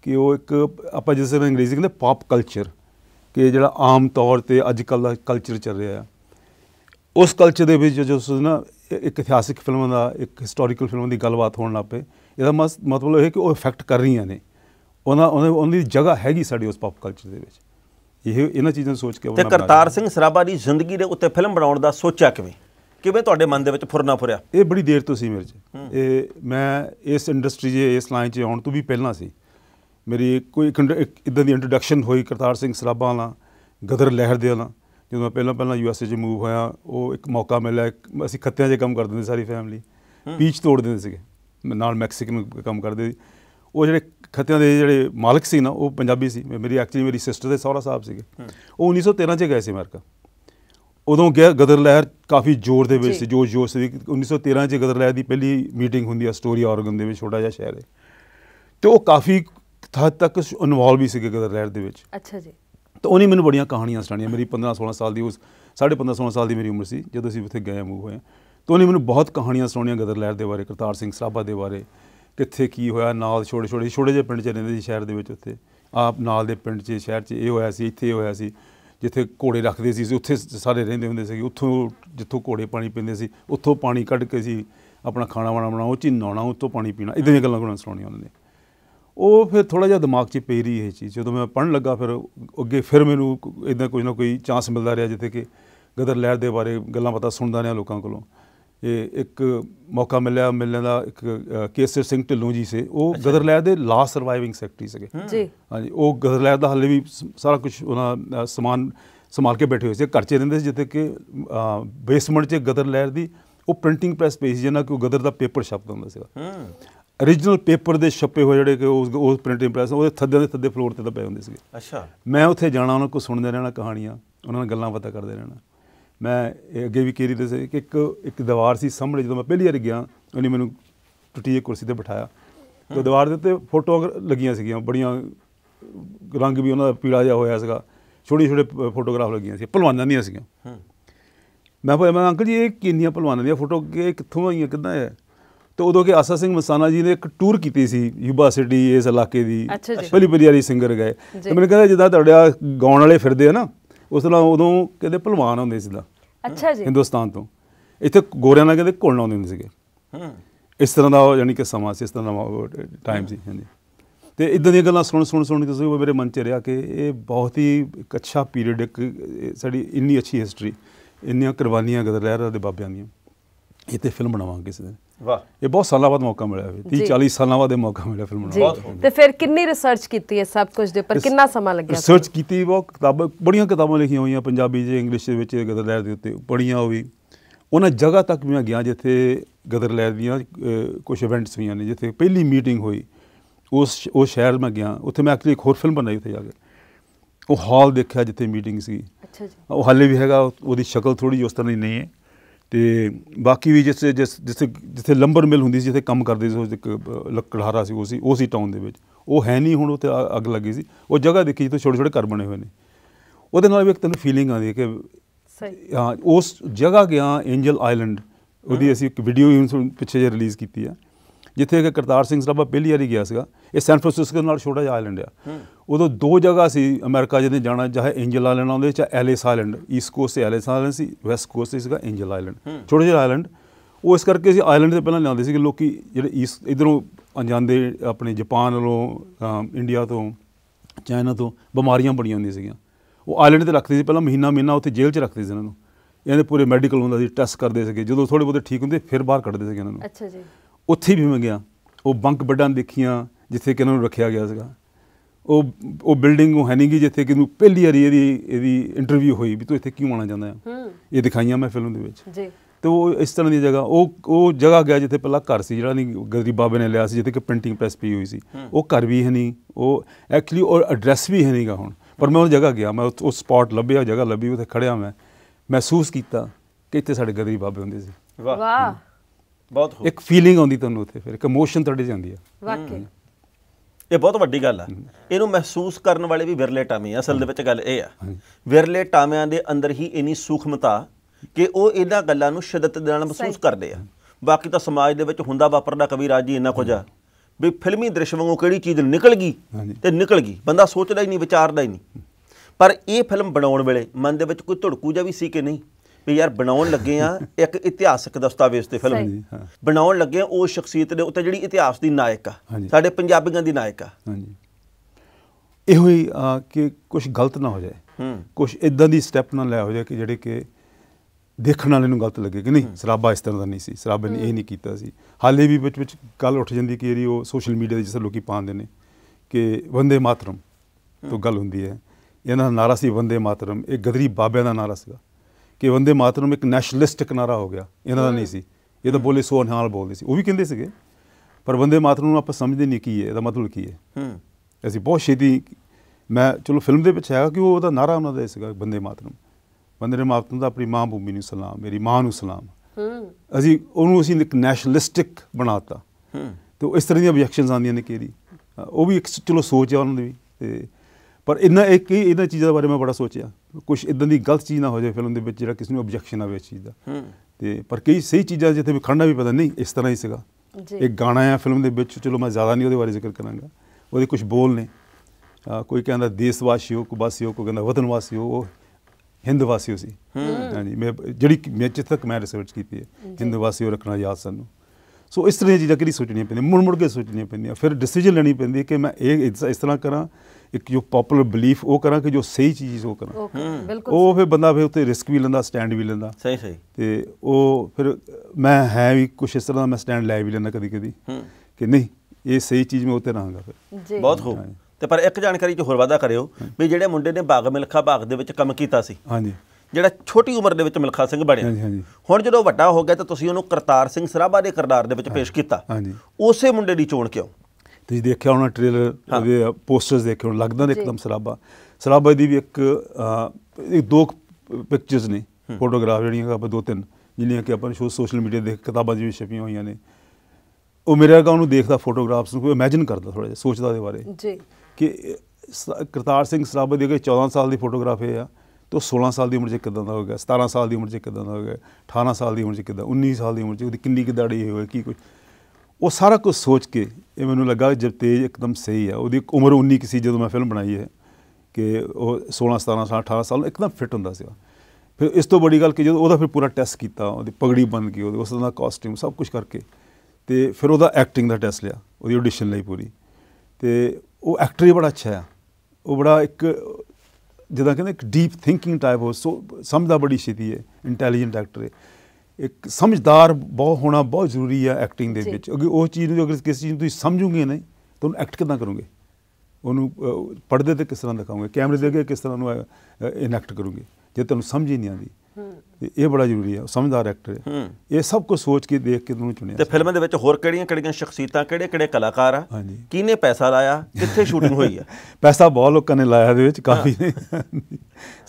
ਕਿ ਉਹ ਇੱਕ ਆਪਾਂ ਜਿਸ ਤਰ੍ਹਾਂ ਅੰਗਰੇਜ਼ੀ ਕਹਿੰਦੇ ਪੌਪ ਕਲਚਰ ਕਿ ਜਿਹੜਾ ਆਮ ਤੌਰ ਤੇ ਅੱਜ ਕੱਲ ਦਾ ਕਲਚਰ ਚੱਲ ਰਿਹਾ ਆ ਉਸ ਕਲਚਰ ਦੇ ਵਿੱਚ ਜੋ ਨਾ ਇੱਕ ਇਤਿਹਾਸਿਕ ਫਿਲਮਾਂ ਦਾ ਇੱਕ ਹਿਸਟੋਰੀਕਲ ਫਿਲਮਾਂ ਦੀ ਗੱਲਬਾਤ ਹੋਣ ਪਏ ਇਹਦਾ ਮਤਲਬ ਇਹ ਕਿ ਉਹ ਇਫੈਕਟ ਕਰ ਰਹੀਆਂ ਨੇ ਉਹਨਾਂ ਉਹਨਾਂ ਦੀ ਜਗ੍ਹਾ ਹੈਗੀ ਸਾਡੇ ਉਸ ਪੌਪ ਕਲਚਰ ਦੇ ਵਿੱਚ ਇਹ ਇਹਨਾਂ ਚੀਜ਼ਾਂ ਸੋਚ ਕੇ ਤੇ ਕਰਤਾਰ ਸਿੰਘ ਸਰਾਭਾ ਦੀ ਜ਼ਿੰਦਗੀ ਦੇ ਉੱਤੇ ਫਿਲਮ ਬਣਾਉਣ ਦਾ ਸੋਚਿਆ ਕਿਵੇਂ ਕਿਵੇਂ ਤੁਹਾਡੇ ਮਨ ਦੇ ਵਿੱਚ ਫੁਰਨਾ ਫੁਰਿਆ ਇਹ ਬੜੀ ਦੇਰ ਤੋਂ ਸੀ ਮੇਰੇ 'ਚ ਇਹ ਮੈਂ ਇਸ ਇੰਡਸਟਰੀ 'ਚ ਇਸ ਲਾਈਨ 'ਚ ਆਉਣ ਤੋਂ ਵੀ ਪਹਿਲਾਂ ਸੀ ਮੇਰੀ ਕੋਈ ਇਦਾਂ ਦੀ ਇੰਟਰੋਡਕਸ਼ਨ ਹੋਈ ਕਰਤਾਰ ਸਿੰਘ ਸਰਾਭਾ ਨਾਲ ਗਦਰ ਲਹਿਰ ਦੇ ਨਾਲ ਜਦੋਂ ਮੈਂ ਪਹਿਲਾਂ ਪਹਿਲਾਂ ਯੂ ਐਸ ਏ 'ਚ ਮੂਵ ਹੋਇਆ ਉਹ ਇੱਕ ਮੌਕਾ ਮਿਲਿਆ ਅਸੀਂ ਖੱਤਿਆਂ 'ਚ ਕੰਮ ਕਰਦੇ ਸੀ ਸਾਰੀ ਫੈਮਿਲੀ ਪੀਚ ਤੋੜਦੇ ਸੀਗੇ ਨਾਲ ਮੈਕਸੀਕਨ ਕੰਮ ਕਰਦੇ ਉਹ ਜਿਹੜੇ ਖਤਿਆਂ ਦੇ ਜਿਹੜੇ ਮਾਲਕ ਸੀ ਨਾ ਉਹ ਪੰਜਾਬੀ ਸੀ ਮੇਰੀ ਐਕਚੁਅਲੀ ਮੇਰੀ ਸਿਸਟਰ ਦੇ ਸਹੁਰਾ ਸਾਹਿਬ ਸੀਗੇ ਉਹ 1913 ਚ ਗਏ ਸੀ ਅਮਰੀਕਾ ਉਦੋਂ ਗਿਆ ਗਦਰ ਲਹਿਰ ਕਾਫੀ ਜ਼ੋਰ ਦੇ ਵਿੱਚ ਸੀ ਜੋ ਜੋਸ਼ ਸੀ 1913 ਚ ਗਦਰ ਲਹਿਰ ਦੀ ਪਹਿਲੀ ਮੀਟਿੰਗ ਹੁੰਦੀ ਆ ਸਟੋਰੀ ਆਰਗਨ ਦੇ ਵਿੱਚ ਛੋਟਾ ਜਿਹਾ ਸ਼ਹਿਰ ਹੈ ਤੇ ਉਹ ਕਾਫੀ ਹੱਦ ਤੱਕ ਇਨਵੋਲਵ ਵੀ ਸੀਗੇ ਗਦਰ ਲਹਿਰ ਦੇ ਵਿੱਚ ਅੱਛਾ ਜੀ ਤਾਂ ਉਹਨੇ ਮੈਨੂੰ ਬੜੀਆਂ ਕਹਾਣੀਆਂ ਸੁਣਾਈਆਂ ਮੇਰੀ 15 16 ਸਾਲ ਦੀ ਉਸ 15.5 16 ਸਾਲ ਦੀ ਮੇਰੀ ਉਮਰ ਸੀ ਜਦੋਂ ਅਸੀਂ ਉੱਥੇ ਗਏ ਮੂਵ ਹੋਏ ਤਾਂ ਉਹਨੇ ਮੈਨੂੰ ਬਹੁਤ ਕਹਾਣੀਆਂ ਸੁਣਾਉਣੀਆਂ ਗਦਰ ਲਹਿਰ ਦੇ ਬਾਰੇ ਕਰਤਾਰ ਸਿੰਘ ਸਰਾਭਾ ਦੇ ਬਾਰੇ ਕਿੱਥੇ ਕੀ ਹੋਇਆ ਨਾਲ ਛੋਟੇ ਛੋਟੇ ਛੋਟੇ ਜਿਹੇ ਪਿੰਡ 'ਚ ਰਹਿੰਦੇ ਸੀ ਸ਼ਹਿਰ ਦੇ ਵਿੱਚ ਉੱਥੇ ਆਪ ਨਾਲ ਦੇ ਪਿੰਡ 'ਚ ਸ਼ਹਿਰ 'ਚ ਇਹ ਹੋਇਆ ਸੀ ਇੱਥੇ ਹੋਇਆ ਸੀ ਜਿੱਥੇ ਘੋੜੇ ਰੱਖਦੇ ਸੀ ਉੱਥੇ ਸਾਰੇ ਰਹਿੰਦੇ ਹੁੰਦੇ ਸੀ ਉੱਥੋਂ ਜਿੱਥੋਂ ਘੋੜੇ ਪਾਣੀ ਪੀਂਦੇ ਸੀ ਉੱਥੋਂ ਪਾਣੀ ਕੱਢ ਕੇ ਸੀ ਆਪਣਾ ਖਾਣਾ ਵਾਣਾ ਬਣਾ ਉਹ ਚ ਨਾਉਣਾ ਉੱਥੋਂ ਪਾਣੀ ਪੀਣਾ ਇਦਾਂ ਦੀਆਂ ਗੱਲਾਂ ਕੋਣ ਸੁਣਾਉਣੀਆਂ ਉਹਨਾਂ ਨੇ ਉਹ ਫਿਰ ਥੋੜਾ ਜਿਹਾ ਦਿਮਾਗ 'ਚ ਪਈ ਰਹੀ ਇਹ ਚੀਜ਼ ਜਦੋਂ ਮੈਂ ਪੜਨ ਲੱਗਾ ਫਿਰ ਅੱਗੇ ਫਿਰ ਮੈਨੂੰ ਇਦਾਂ ਕੋਈ ਨਾ ਕੋਈ ਚਾਂਸ ਮਿਲਦਾ ਰਿਹਾ ਜਿੱਥੇ ਕਿ ਗਦਰ ਲਹਿਰ ਦੇ ਬਾਰੇ ਗੱਲਾਂ ਪਤਾ ਸੁਣਦਾ ਰਿਹਾ ਲੋਕਾਂ ਕੋਲੋਂ ਇਹ ਇੱਕ ਮੌਕਾ ਮਿਲਿਆ ਮਿਲਣ ਦਾ ਇੱਕ ਕੇਸਰ ਸਿੰਘ ਢਿੱਲੋਂ ਜੀ ਸੇ ਉਹ ਗਦਰ ਲੈ ਦੇ ਲਾਸਟ ਸਰਵਾਈਵਿੰਗ ਸੈਕਟਰੀ ਸੀਗੇ ਜੀ ਹਾਂਜੀ ਉਹ ਗਦਰ ਲੈ ਦਾ ਹਲੇ ਵੀ ਸਾਰਾ ਕੁਝ ਉਹਨਾਂ ਸਮਾਨ ਸੰਭਾਲ ਕੇ ਬੈਠੇ ਹੋਏ ਸੀ ਘਰ ਚ ਰਹਿੰਦੇ ਸੀ ਜਿੱਥੇ ਕਿ ਬੇਸਮੈਂਟ 'ਚ ਗਦਰ ਗਦਰਲੈਦ ਦੀ ਉਹ ਪ੍ਰਿੰਟਿੰਗ ਪ੍ਰੈਸ ਪੇਜ ਜਿਹਨਾਂ ਕੋ ਗਦਰ ਦਾ ਪੇਪਰ ਛਪਦਾ ਹੁੰਦਾ ਸੀਗਾ ਹਾਂ origignal ਪੇਪਰ ਦੇ ਛਪੇ ਹੋਏ ਜਿਹੜੇ ਕਿ ਉਸ ਉਸ ਪ੍ਰਿੰਟਿੰਗ ਪ੍ਰੈਸ ਉਹਦੇ ਥੱਦੇ ਦੇ ਥੱਦੇ ਫਲੋਰ ਤੇ ਤਾਂ ਪਏ ਹੁੰਦੇ ਸੀਗੇ ਅੱਛਾ ਮੈਂ ਉੱਥੇ ਜਾਣਾ ਉਹਨਾਂ ਕੋ ਸੁਣਦੇ ਰਹਿਣਾ ਕਹਾਣੀਆਂ ਉਹਨਾਂ ਨਾਲ ਗੱਲਾਂ ਬਾਤਾਂ ਕਰਦੇ ਰਹਿਣਾ ਮੈਂ ਅੱਗੇ ਵੀ ਕੇਰੀ ਦੇ ਸੀ ਕਿ ਇੱਕ ਇੱਕ ਦੀਵਾਰ ਸੀ ਸਾਹਮਣੇ ਜਦੋਂ ਮੈਂ ਪਹਿਲੀ ਵਾਰ ਗਿਆ ਉਹਨੇ ਮੈਨੂੰ ਟੁੱਟੀ ਜਿਹੀ ਕੁਰਸੀ ਤੇ ਬਿਠਾਇਆ ਤੇ ਦੀਵਾਰ ਦੇ ਉੱਤੇ ਫੋਟੋ ਲੱਗੀਆਂ ਸੀਗੀਆਂ ਬੜੀਆਂ ਰੰਗ ਵੀ ਉਹਨਾਂ ਦਾ ਪੀਲਾ ਜਿਹਾ ਹੋਇਆ ਸੀਗਾ ਛੋਟੇ ਛੋਟੇ ਫੋਟੋਗ੍ਰਾਫ ਲੱਗੀਆਂ ਸੀ ਪਹਿਲਵਾਨਾਂ ਦੀਆਂ ਸੀਗੀਆਂ ਮੈਂ ਕਿਹਾ ਮੈਂ ਅੰਕਲ ਜੀ ਇਹ ਕਿੰਨੀਆਂ ਪਹਿਲਵਾਨਾਂ ਦੀਆਂ ਫੋਟੋ ਕਿ ਕਿੱਥੋਂ ਆਈਆਂ ਕਿੱਦਾਂ ਹੈ ਤੇ ਉਦੋਂ ਕਿ ਆਸਾ ਸਿੰਘ ਮਸਾਨਾ ਜੀ ਨੇ ਇੱਕ ਟੂਰ ਕੀਤੀ ਸੀ ਯੂਬਾ ਸਿਟੀ ਇਸ ਇਲਾਕੇ ਦੀ ਪਹਿਲੀ ਪਹਿਲੀ ਵਾਰੀ ਸਿੰਗਰ ਗਏ ਤੇ ਮੈਨੂੰ ਕਹਿੰਦਾ ਜਿੱਦਾਂ ਤੁਹਾਡੇ ਗਾਉਣ ਵਾਲੇ ਫਿਰਦੇ ਆ ਨਾ ਉਸ ਤਰ੍ਹਾਂ ਉਦੋਂ ਕਹਿੰਦੇ ਪਹਿਲਵਾਨ ਆਉਂਦੇ ਸੀ ਦਾ ਅੱਛਾ ਜੀ ਹਿੰਦੁਸਤਾਨ ਤੋਂ ਇੱਥੇ ਗੋਰਿਆਂ ਨਾਲ ਕਹਿੰਦੇ ਘੁਲਣ ਆਉਂਦੇ ਹੁੰਦੇ ਸੀਗੇ ਹੂੰ ਇਸ ਤਰ੍ਹਾਂ ਦਾ ਯਾਨੀ ਕਿ ਸਮਾਂ ਸੀ ਇਸ ਤਰ੍ਹਾਂ ਦਾ ਟਾਈਮ ਸੀ ਹਾਂਜੀ ਤੇ ਇਦਾਂ ਦੀਆਂ ਗੱਲਾਂ ਸੁਣ ਸੁਣ ਸੁਣ ਕੇ ਸੀ ਮੇਰੇ ਮਨ ਚ ਰਿਹਾ ਕਿ ਇਹ ਬਹੁਤ ਹੀ ਇੱਕ ਅੱਛਾ ਪੀਰੀਅਡ ਇੱਕ ਸਾਡੀ ਇੰਨੀ ਅੱਛੀ ਹਿਸਟਰੀ ਇੰਨੀਆਂ ਕੁਰਬਾਨੀਆਂ ਗਦਰ ਰਹੇ ਦੇ ਬਾਬਿਆਂ ਦੀਆਂ ਇਹ ਤੇ ਫਿਲਮ ਬਣਾਵਾਂਗੇ ਕਿਸੇ ਦਿਨ ਵਾਹ ਇਹ ਬਹੁਤ ਸਾਲਾਂ ਬਾਅਦ ਮੌਕਾ ਮਿਲਿਆ ਵੀ 30 40 ਸਾਲਾਂ ਬਾਅਦ ਇਹ ਮੌਕਾ ਮਿਲਿਆ ਫਿਲਮ ਬਣਾਉਣ ਤੇ ਫਿਰ ਕਿੰਨੀ ਰਿਸਰਚ ਕੀਤੀ ਹੈ ਸਭ ਕੁਝ ਦੇ ਉੱਪਰ ਕਿੰਨਾ ਸਮਾਂ ਲੱਗਿਆ ਰਿਸਰਚ ਕੀਤੀ ਬਹੁਤ ਕਿਤਾਬਾਂ ਬੜੀਆਂ ਕਿਤਾਬਾਂ ਲਿਖੀਆਂ ਹੋਈਆਂ ਪੰਜਾਬੀ ਜੇ ਇੰਗਲਿਸ਼ ਦੇ ਵਿੱਚ ਗਦਰ ਲਹਿਰ ਦੇ ਉੱਤੇ ਪੜੀਆਂ ਉਹ ਵੀ ਉਹਨਾਂ ਜਗ੍ਹਾ ਤੱਕ ਵੀ ਮੈਂ ਗਿਆ ਜਿੱਥੇ ਗਦਰ ਲਹਿਰ ਦੀਆਂ ਕੁਝ ਇਵੈਂਟਸ ਹੋਈਆਂ ਨੇ ਜਿੱਥੇ ਪਹਿਲੀ ਮੀਟਿੰਗ ਹੋਈ ਉਸ ਉਹ ਸ਼ਹਿਰ ਮੈਂ ਗਿਆ ਉੱਥੇ ਮੈਂ ਐਕਚੁਅਲੀ ਇੱਕ ਹੋਰ ਫਿਲਮ ਬਣਾਈ ਉੱਥੇ ਜਾ ਕੇ ਉਹ ਹਾਲ ਦੇਖਿਆ ਜਿੱਥੇ ਮੀਟਿੰਗ ਸੀ ਅੱਛਾ ਜੀ ਉਹ ਹਾਲੇ ਵੀ ਹੈਗਾ ਉਹਦੀ ਸ਼ਕਲ ਥੋੜੀ ਉਸ ਤਰ੍ਹਾਂ ਦੀ ਨਹੀਂ ਹੈ ਤੇ ਬਾਕੀ ਵੀ ਜਿਸ ਜਿਸ ਜਿੱਥੇ ਜਿੱਥੇ ਲੰਬਰ ਮਿਲ ਹੁੰਦੀ ਸੀ ਜਿੱਥੇ ਕੰਮ ਕਰਦੇ ਸੀ ਉਸ ਇੱਕ ਲੱਕੜਹਾਰਾ ਸੀ ਉਹ ਸੀ ਉਹ ਸੀ ਟਾਊਨ ਦੇ ਵਿੱਚ ਉਹ ਹੈ ਨਹੀਂ ਹੁਣ ਉੱਥੇ ਅੱਗ ਲੱਗੀ ਸੀ ਉਹ ਜਗ੍ਹਾ ਦੇਖੀ ਜਿੱਥੇ ਛੋਟੇ ਛੋਟੇ ਘਰ ਬਣੇ ਹੋਏ ਨੇ ਉਹਦੇ ਨਾਲ ਵੀ ਇੱਕ ਤੈਨੂੰ ਫੀਲਿੰਗ ਆਉਂਦੀ ਹੈ ਕਿ ਸਹੀ ਹਾਂ ਉਸ ਜਗ੍ਹਾ ਗਿਆ ਐਂਜਲ ਆਈਲੈਂਡ ਉਹਦੀ ਅਸੀਂ ਇੱਕ ਵੀਡੀਓ ਵੀ ਪਿੱਛੇ ਜੇ ਰਿਲੀਜ਼ ਕੀਤੀ ਆ ਜਿੱਥੇ ਕਿ ਕਰਤਾਰ ਸਿੰਘ ਸਰਾਭਾ ਪਹਿਲੀ ਵਾਰੀ ਗਿਆ ਸੀਗਾ ਇਹ ਸੈਨ ਫ੍ਰਾਂਸਿਸਕੋ ਨਾਲ ਛੋਟਾ ਜਿਹਾ ਆਇਲੈਂਡ ਆ ਉਦੋਂ ਦੋ ਜਗ੍ਹਾ ਸੀ ਅਮਰੀਕਾ ਜਿਹਦੇ ਜਾਣਾ ਚਾਹੇ ਐਂਜਲ ਆਇਲੈਂਡ ਆਉਂਦੇ ਚਾਹੇ ਐਲਿਸ ਆਇਲੈਂਡ ਈਸਟ ਕੋਸਟ ਤੇ ਐਲਿਸ ਆਇਲੈਂਡ ਸੀ ਵੈਸਟ ਕੋਸਟ ਤੇ ਸੀਗਾ ਐਂਜਲ ਆਇਲੈਂਡ ਛੋਟਾ ਜਿਹਾ ਆਇਲੈਂਡ ਉਹ ਇਸ ਕਰਕੇ ਸੀ ਆਇਲੈਂਡ ਤੇ ਪਹਿਲਾਂ ਲਿਆਉਂਦੇ ਸੀ ਕਿ ਲੋਕੀ ਜਿਹੜੇ ਇਸ ਇਧਰੋਂ ਜਾਂਦੇ ਆਪਣੇ ਜਾਪਾਨ ਵੱਲੋਂ ਇੰਡੀਆ ਤੋਂ ਚਾਈਨਾ ਤੋਂ ਬਿਮਾਰੀਆਂ ਬੜੀਆਂ ਹੁੰਦੀਆਂ ਸੀਗੀਆਂ ਉਹ ਆਇਲੈਂਡ ਤੇ ਰੱਖਦੇ ਸੀ ਪਹਿਲਾਂ ਮਹੀਨਾ ਮਹੀਨਾ ਉੱਥੇ ਜੇਲ੍ਹ 'ਚ ਰੱਖਦੇ ਸੀ ਇਹਨਾਂ ਨੂੰ ਦੇ ਪੂਰੇ ਮੈਡੀਕਲ ਹੁੰਦਾ ਸੀ ਟੈਸਟ ਕਰਦੇ ਸੀਗੇ ਜਦੋਂ ਥੋੜੇ ਬਹੁਤੇ ਠੀਕ ਹੁੰਦੇ ਫਿਰ ਬਾਹਰ ਕੱਢਦੇ ਸੀਗੇ ਇਹਨਾਂ ਨੂੰ ਅੱਛਾ ਜੀ ਉੱਥੇ ਵੀ ਮੈਂ ਗਿਆ ਉਹ ਬੰਕ ਬੱਡਾਂ ਦੇਖੀਆਂ ਜਿੱਥੇ ਕਿ ਇਹਨਾਂ ਨੂੰ ਰੱਖਿਆ ਗਿਆ ਸੀਗਾ ਉਹ ਉਹ ਬਿਲਡਿੰਗ ਉਹ ਹੈ ਨਹੀਂ ਜਿੱਥੇ ਕਿ ਨੂੰ ਪਹਿਲੀ ਵਾਰੀ ਇਹਦੀ ਇਹਦੀ ਇੰਟਰਵਿਊ ਹੋਈ ਵੀ ਤੂੰ ਇੱਥੇ ਕਿਉਂ ਆਣਾ ਚਾਹੁੰਦਾ ਹੈ ਇਹ ਦਿਖਾਈਆਂ ਮੈਂ ਫਿਲਮ ਦੇ ਵਿੱਚ ਜੀ ਤੇ ਉਹ ਇਸ ਤਰ੍ਹਾਂ ਦੀ ਜਗ੍ਹਾ ਉਹ ਉਹ ਜਗ੍ਹਾ ਗਿਆ ਜਿੱਥੇ ਪਹਿਲਾਂ ਘਰ ਸੀ ਜਿਹੜਾ ਨਹੀਂ ਗਦਰੀ ਬਾਬੇ ਨੇ ਲਿਆ ਸੀ ਜਿੱਥੇ ਕਿ ਪ੍ਰਿੰਟਿੰਗ ਪ੍ਰੈਸ ਪਈ ਹੋਈ ਸੀ ਉਹ ਘਰ ਵੀ ਹੈ ਨਹੀਂ ਉਹ ਐਕਚੁਅਲੀ ਉਹ ਐਡਰੈਸ ਵੀ ਹੈ ਨਹੀਂਗਾ ਹੁਣ ਪਰ ਮੈਂ ਉਹ ਜਗ੍ਹਾ ਗਿਆ ਮੈਂ ਉਹ ਸਪੌਟ ਲੱਭਿਆ ਜਗ੍ਹਾ ਲੱਭੀ ਉੱਥੇ ਖੜਿਆ ਮੈਂ ਮਹਿਸੂਸ ਕੀਤਾ ਕਿ ਇੱਥੇ ਸਾਡੇ ਗਦਰੀ ਬਾਬੇ ਹੁੰਦੇ ਸੀ ਵਾਹ ਬਹੁਤ ਖੂਬ ਇੱਕ ਫੀਲਿੰਗ ਆਉਂਦੀ ਤੁਹਾਨੂੰ ਉੱਥੇ ਫਿਰ ਇੱਕ ਇਮੋਸ਼ਨ ਤੁਹਾਡੇ ਜਾਂਦੀ ਹੈ ਆ ਵਾਕਈ ਇਹ ਬਹੁਤ ਵੱਡੀ ਗੱਲ ਆ ਇਹਨੂੰ ਮਹਿਸੂਸ ਕਰਨ ਵਾਲੇ ਵੀ ਵਿਰਲੇ ਟਾਮੇ ਆ ਅਸਲ ਦੇ ਵਿੱਚ ਗੱਲ ਇਹ ਆ ਵਿਰਲੇ ਟਾਮਿਆਂ ਦੇ ਅੰਦਰ ਹੀ ਇਨੀ ਸੂਖਮਤਾ ਕਿ ਉਹ ਇਹਨਾਂ ਗੱਲਾਂ ਨੂੰ ਸ਼ਿੱਦਤ ਦੇ ਨਾਲ ਮਹਿਸੂਸ ਕਰਦੇ ਆ ਬਾਕੀ ਤਾਂ ਸਮਾਜ ਦੇ ਵਿੱਚ ਹੁੰਦਾ ਵਾਪਰਦਾ ਕਵੀ ਰਾਜੀ ਇੰਨਾ ਕੁਝ ਆ ਵੀ ਫਿਲਮੀ ਦ੍ਰਿਸ਼ ਵਾਂਗੂ ਕਿਹੜੀ ਚੀਜ਼ ਨਿਕਲ ਗਈ ਤੇ ਨਿਕਲ ਗਈ ਬੰਦਾ ਸੋਚਦਾ ਹੀ ਨਹੀਂ ਵਿਚਾਰਦਾ ਹੀ ਨਹੀਂ ਪਰ ਇਹ ਫਿਲਮ ਬਣਾਉਣ ਵੇਲੇ ਮਨ ਦੇ ਵਿੱਚ ਕੋਈ ਧੜਕੂ ਜਾਂ ਵੀ ਸੀ ਕਿ ਨਹੀਂ ਵੀ ਯਾਰ ਬਣਾਉਣ ਲੱਗੇ ਆ ਇੱਕ ਇਤਿਹਾਸਕ ਦਸਤਾਵੇਜ਼ ਤੇ ਫਿਲਮ ਬਣਾਉਣ ਲੱਗੇ ਉਹ ਸ਼ਖਸੀਅਤ ਦੇ ਉੱਤੇ ਜਿਹੜੀ ਇਤਿਹਾਸ ਦੀ ਨਾਇਕ ਆ ਸਾਡੇ ਪੰਜਾਬੀਆਂ ਦੀ ਨਾਇਕ ਆ ਹਾਂਜੀ ਇਹੋ ਹੀ ਕਿ ਕੁਝ ਗਲਤ ਨਾ ਹੋ ਜਾਏ ਕੁਝ ਇਦਾਂ ਦੀ ਸਟੈਪ ਨਾ ਲੈ ਹੋ ਜਾਏ ਕਿ ਜਿਹੜੇ ਕਿ ਦੇਖਣ ਵਾਲੇ ਨੂੰ ਗਲਤ ਲੱਗੇ ਕਿ ਨਹੀਂ ਸਰਾਬਾ ਇਸ ਤਰ੍ਹਾਂ ਦਾ ਨਹੀਂ ਸੀ ਸਰਾਬ ਨੇ ਇਹ ਨਹੀਂ ਕੀਤਾ ਸੀ ਹਾਲੇ ਵੀ ਵਿੱਚ ਵਿੱਚ ਗੱਲ ਉੱਠ ਜਾਂਦੀ ਕਿ ਇਹਦੀ ਉਹ ਸੋਸ਼ਲ ਮੀਡੀਆ ਦੇ ਜਿਸ ਲੋਕੀ ਪਾਉਂਦੇ ਨੇ ਕਿ ਵੰਦੇ ਮਾਤਰਮ ਤੋਂ ਗੱਲ ਹੁੰਦੀ ਹੈ ਇਹਨਾਂ ਦਾ ਨਾਰਾ ਸੀ ਵੰਦੇ ਮਾਤਰਮ ਇਹ ਗਦਰੀ ਬਾਬਿਆਂ ਦਾ ਨਾਰਾ ਸੀਗਾ ਕਿ ਵੰਦੇ ਮਾਤਰਮ ਇੱਕ ਨੈਸ਼ਨਲਿਸਟਿਕ ਨਾਰਾ ਹੋ ਗਿਆ ਇਹਨਾਂ ਦਾ ਨਹੀਂ ਸੀ ਇਹ ਤਾਂ ਬੋਲੇ ਸੋ ਨਾਲ ਬੋਲਦੇ ਸੀ ਉਹ ਵੀ ਕਹਿੰਦੇ ਸੀਗੇ ਪਰ ਵੰਦੇ ਮਾਤਰਮ ਨੂੰ ਆਪਾਂ ਸਮਝਦੇ ਨਹੀਂ ਕੀ ਹੈ ਇਹਦਾ ਮਤਲਬ ਕੀ ਹੈ ਹੂੰ ਅਸੀਂ ਬਹੁਤ ਛੇਤੀ ਮੈਂ ਚਲੋ ਫਿਲਮ ਦੇ ਵਿੱਚ ਹੈਗਾ ਕਿ ਉਹ ਉਹਦਾ ਨਾਰਾ ਉਹਨਾਂ ਦਾ ਸੀਗਾ ਵੰਦੇ ਮਾਤਰਮ ਵੰਦੇ ਮਾਤਰਮ ਦਾ ਆਪਣੀ ਮਾਂ ਭੂਮੀ ਨੂੰ ਸਲਾਮ ਮੇਰੀ ਮਾਂ ਨੂੰ ਸਲਾਮ ਹੂੰ ਅਸੀਂ ਉਹਨੂੰ ਅਸੀਂ ਇੱਕ ਨੈਸ਼ਨਲਿਸਟਿਕ ਬਣਾਤਾ ਹੂੰ ਤੇ ਇਸ ਤਰ੍ਹਾਂ ਦੀਆਂ ਆਬਜੈਕਸ਼ਨਸ ਆਉਂਦੀਆਂ ਨੇ ਕਿਹਦੀ ਉਹ ਵੀ ਇੱਕ ਚਲੋ ਸੋਚ ਆ ਉਹਨਾਂ ਦੀ ਤੇ ਪਰ ਇਹਨਾਂ ਇੱਕ ਹੀ ਇਹਨਾਂ ਚੀਜ਼ਾਂ ਬਾਰੇ ਮੈਂ ਬੜਾ ਸੋਚਿਆ ਕੁਝ ਇਦਾਂ ਦੀ ਗਲਤ ਚੀਜ਼ ਨਾ ਹੋ ਜਾਵੇ ਫਿਲਮ ਦੇ ਵਿੱਚ ਜਿਹੜਾ ਕਿਸੇ ਨੂੰ ਆਬਜੈਕਸ਼ਨ ਆਵੇ ਇਸ ਚੀਜ਼ ਦਾ ਤੇ ਪਰ ਕਈ ਸਹੀ ਚੀਜ਼ਾਂ ਜਿੱਥੇ ਵੀ ਖੜਨਾ ਵੀ ਪਤਾ ਨਹੀਂ ਇਸ ਤਰ੍ਹਾਂ ਹੀ ਸੀਗਾ ਇੱਕ ਗਾਣਾ ਆ ਫਿਲਮ ਦੇ ਵਿੱਚ ਚਲੋ ਮੈਂ ਜ਼ਿਆਦਾ ਨਹੀਂ ਉਹਦੇ ਬਾਰੇ ਜ਼ਿਕਰ ਕਰਾਂਗਾ ਉਹਦੇ ਕੁਝ ਬੋਲ ਨੇ ਕੋਈ ਕਹਿੰਦਾ ਦੇਸ਼ ਵਾਸੀਓ ਕੋ ਹੋ ਕੋ ਕਹਿੰਦਾ ਵਤਨ ਵਾਸੀਓ ਉਹ ਹਿੰਦ ਵਾਸੀਓ ਸੀ ਹਾਂਜੀ ਮੈਂ ਜਿਹੜੀ ਮੈਂ ਜਿੱਥੇ ਤੱਕ ਮੈਂ ਰਿਸਰਚ ਕੀਤੀ ਹੈ ਹਿੰਦ ਵਾਸੀਓ ਰੱਖਣਾ ਯਾਦ ਸਾਨੂੰ ਸੋ ਇਸ ਤਰ੍ਹਾਂ ਦੀ ਜਿਹੜੀ ਸੋਚਣੀ ਪੈਂਦੀ ਮੁਰਮੁਰ ਕੇ ਸੋਚਣੀ ਪੈਂਦੀ ਫਿਰ ਡਿਸੀਜਨ ਲੈਣੀ ਪੈਂਦੀ ਕਿ ਮੈਂ ਇਹ ਇਸ ਤਰ੍ਹਾਂ ਕਰਾਂ ਇੱਕ ਜੋ ਪਪੂਲਰ ਬਲੀਫ ਉਹ ਕਰਾਂ ਕਿ ਜੋ ਸਹੀ ਚੀਜ਼ ਉਹ ਕਰਾਂ ਉਹ ਫਿਰ ਬੰਦਾ ਫਿਰ ਉੱਤੇ ਰਿਸਕ ਵੀ ਲੈਂਦਾ ਸਟੈਂਡ ਵੀ ਲੈਂਦਾ ਸਹੀ ਸਹੀ ਤੇ ਉਹ ਫਿਰ ਮੈਂ ਹੈ ਵੀ ਕੁਝ ਇਸ ਤਰ੍ਹਾਂ ਦਾ ਮੈਂ ਸਟੈਂਡ ਲੈ ਵੀ ਲੈਂਦਾ ਕਦੀ ਕਦੀ ਕਿ ਨਹੀਂ ਇਹ ਸਹੀ ਚੀਜ਼ ਮੈਂ ਉੱਤੇ ਰਹਾਂਗਾ ਫਿਰ ਜੀ ਬਹੁਤ ਖੂਬ ਤੇ ਪਰ ਇੱਕ ਜਾਣਕਾਰੀ ਚ ਹੋਰ ਵਾਦਾ ਕਰਿਓ ਵੀ ਜਿਹੜੇ ਮੁੰਡੇ ਨੇ ਬਾਗ ਮਿਲਖਾ ਬਾਗ ਦੇ ਵਿੱਚ ਕੰਮ ਕੀਤਾ ਸੀ ਹਾਂਜੀ ਜਿਹੜਾ ਛੋਟੀ ਉਮਰ ਦੇ ਵਿੱਚ ਮਿਲਖਾ ਸਿੰਘ ਬਣਿਆ ਹਾਂਜੀ ਹਾਂਜੀ ਹੁਣ ਜਦੋਂ ਵੱਡਾ ਹੋ ਗਿਆ ਤਾਂ ਤੁਸੀਂ ਉਹਨੂੰ ਕਰਤਾਰ ਸਿੰਘ ਸਰਾਭਾ ਦੇ ਕਰਦਾਰ ਦੇ ਵਿੱਚ ਪੇਸ਼ ਕੀਤਾ ਹਾਂਜੀ ਉਸੇ ਮੁੰਡੇ ਦੀ ਚੋਣ ਕਿਉਂ ਤੁਸੀਂ ਦੇਖਿਆ ਹੋਣਾ ਟ੍ਰੇਲਰ ਉਹਦੇ ਪੋਸਟਰਸ ਦੇਖੇ ਹੋਣ ਲੱਗਦਾ ਇੱਕਦਮ ਸਰਾਬਾ ਸਰਾਬਾ ਦੀ ਵੀ ਇੱਕ ਇੱਕ ਦੋ ਪਿਕਚਰਸ ਨੇ ਫੋਟੋਗ੍ਰਾਫ ਜਿਹੜੀਆਂ ਆਪਾਂ ਦੋ ਤਿੰਨ ਜਿਹੜੀਆਂ ਕਿ ਆਪਾਂ ਨੂੰ ਸੋਸ਼ਲ ਮੀਡੀਆ ਦੇ ਕਿਤਾਬਾਂ ਜਿਵੇਂ ਛਪੀਆਂ ਹੋਈਆਂ ਨੇ ਉਹ ਮੇਰੇ ਕਾ ਉਹਨੂੰ ਦੇਖਦਾ ਫੋਟੋਗ੍ਰਾਫਸ ਨੂੰ ਇਮੇਜਿਨ ਕਰਦਾ ਥੋੜਾ ਜਿਹਾ ਸੋਚਦਾ ਦੇ ਬਾਰੇ ਜੀ ਕਿ ਕਰਤਾਰ ਸਿੰਘ ਸਰਾਬਾ ਦੀ ਅਗਰ 14 ਸਾਲ ਦੀ ਫੋਟੋਗ੍ਰਾਫ ਹੈ ਆ ਤਾਂ 16 ਸਾਲ ਦੀ ਉਮਰ 'ਚ ਕਿਦਾਂ ਦਾ ਹੋਗਾ 17 ਸਾਲ ਦੀ ਉਮਰ 'ਚ ਕਿਦਾਂ ਦਾ ਹੋਗਾ 18 ਸਾਲ ਦੀ ਉਮਰ 'ਚ ਕਿਦਾਂ 19 ਸਾਲ ਦੀ ਉਮਰ 'ਚ ਉਹਦੀ ਕਿੰਨੀ ਕਿਦਾੜੀ ਹੋਈ ਕੀ ਕੁਝ ਉਹ ਸਾਰਾ ਕੁਝ ਸੋਚ ਕੇ ਇਹ ਮੈਨੂੰ ਲੱਗਾ ਜਬ ਤੇਜ ਇੱਕਦਮ ਸਹੀ ਆ ਉਹਦੀ ਉਮਰ 19 ਕਿ ਸੀ ਜਦੋਂ ਮੈਂ ਫਿਲਮ ਬਣਾਈ ਹੈ ਕਿ ਉਹ 16 17 ਸਾਲ 18 ਸਾਲ ਇੱਕਦਮ ਫਿੱਟ ਹੁੰਦਾ ਸੀ ਫਿਰ ਇਸ ਤੋਂ ਬੜੀ ਗੱਲ ਕਿ ਜਦੋਂ ਉਹਦਾ ਫਿਰ ਪੂਰਾ ਟੈਸਟ ਕੀਤਾ ਉਹਦੀ ਪਗੜੀ ਬੰਨ ਗਈ ਉਹਦੇ ਉਸ ਦਾ ਕਾਸਟਿਊਮ ਸਭ ਕੁਝ ਕਰਕੇ ਤੇ ਫਿਰ ਉਹਦਾ ਐਕਟਿੰਗ ਦਾ ਟੈਸਟ ਲਿਆ ਉਹਦੀ ਆਡੀਸ਼ਨ ਲਈ ਪੂਰੀ ਤੇ ਉਹ ਐਕਟਰ ਹੀ ਬੜਾ ਅੱਛਾ ਆ ਉਹ ਬੜਾ ਇੱਕ ਜਿਦਾ ਕਹਿੰਦੇ ਇੱਕ ਡੀਪ ਥਿੰਕਿੰਗ ਟਾਈਪ ਹੋ ਸੋ ਸਮਝਦਾ ਬੜੀ ਛੇਤੀ ਹੈ ਇੰਟੈਲੀਜੈਂਟ ਐਕਟਰ ਹੈ ਇੱਕ ਸਮਝਦਾਰ ਬਹੁਤ ਹੋਣਾ ਬਹੁਤ ਜ਼ਰੂਰੀ ਆ ਐਕਟਿੰਗ ਦੇ ਵਿੱਚ ਕਿਉਂਕਿ ਉਸ ਚੀਜ਼ ਨੂੰ ਅਗਰ ਕਿਸੇ ਚੀਜ਼ ਨੂੰ ਤੁਸੀਂ ਸਮਝੋਗੇ ਨਹੀਂ ਤਾਂ ਉਹਨੂੰ ਐਕਟ ਕਿਦਾਂ ਕਰੋਗੇ ਉਹਨੂੰ ਪਰਦੇ ਤੇ ਕਿਸ ਤਰ੍ਹਾਂ ਦਿਖਾਓਗੇ ਕੈਮਰੇ ਦੇ ਅੱਗੇ ਕਿਸ ਤਰ੍ਹਾਂ ਨੂੰ ਇਨੈਕਟ ਕਰੋਗੇ ਜੇ ਤੁਹਾਨੂੰ ਸਮਝ ਹੀ ਨਹੀਂ ਆਉਂਦੀ ਇਹ ਬੜਾ ਜ਼ਰੂਰੀ ਹੈ ਸਮਝਦਾਰ ਐਕਟਰ ਹੈ ਇਹ ਸਭ ਕੁਝ ਸੋਚ ਕੇ ਦੇਖ ਕੇ ਤੁਹਾਨੂੰ ਚੁਣਿਆ ਤੇ ਫਿਲਮਾਂ ਦੇ ਵਿੱਚ ਹੋਰ ਕਿਹੜੀਆਂ ਕਿਹੜੀਆਂ ਸ਼ਖਸੀਅਤਾਂ ਕਿਹੜੇ ਕਿਹੜੇ ਕਲਾਕਾਰ ਆ ਕਿਹਨੇ ਪੈਸਾ ਲਾਇਆ ਕਿੱਥੇ ਸ਼ੂਟਿੰਗ ਹੋਈ ਆ ਪੈਸਾ ਬਹੁਤ ਲੋਕਾਂ ਨੇ ਲਾਇਆ ਦੇ ਵਿੱਚ ਕਾਫੀ ਨੇ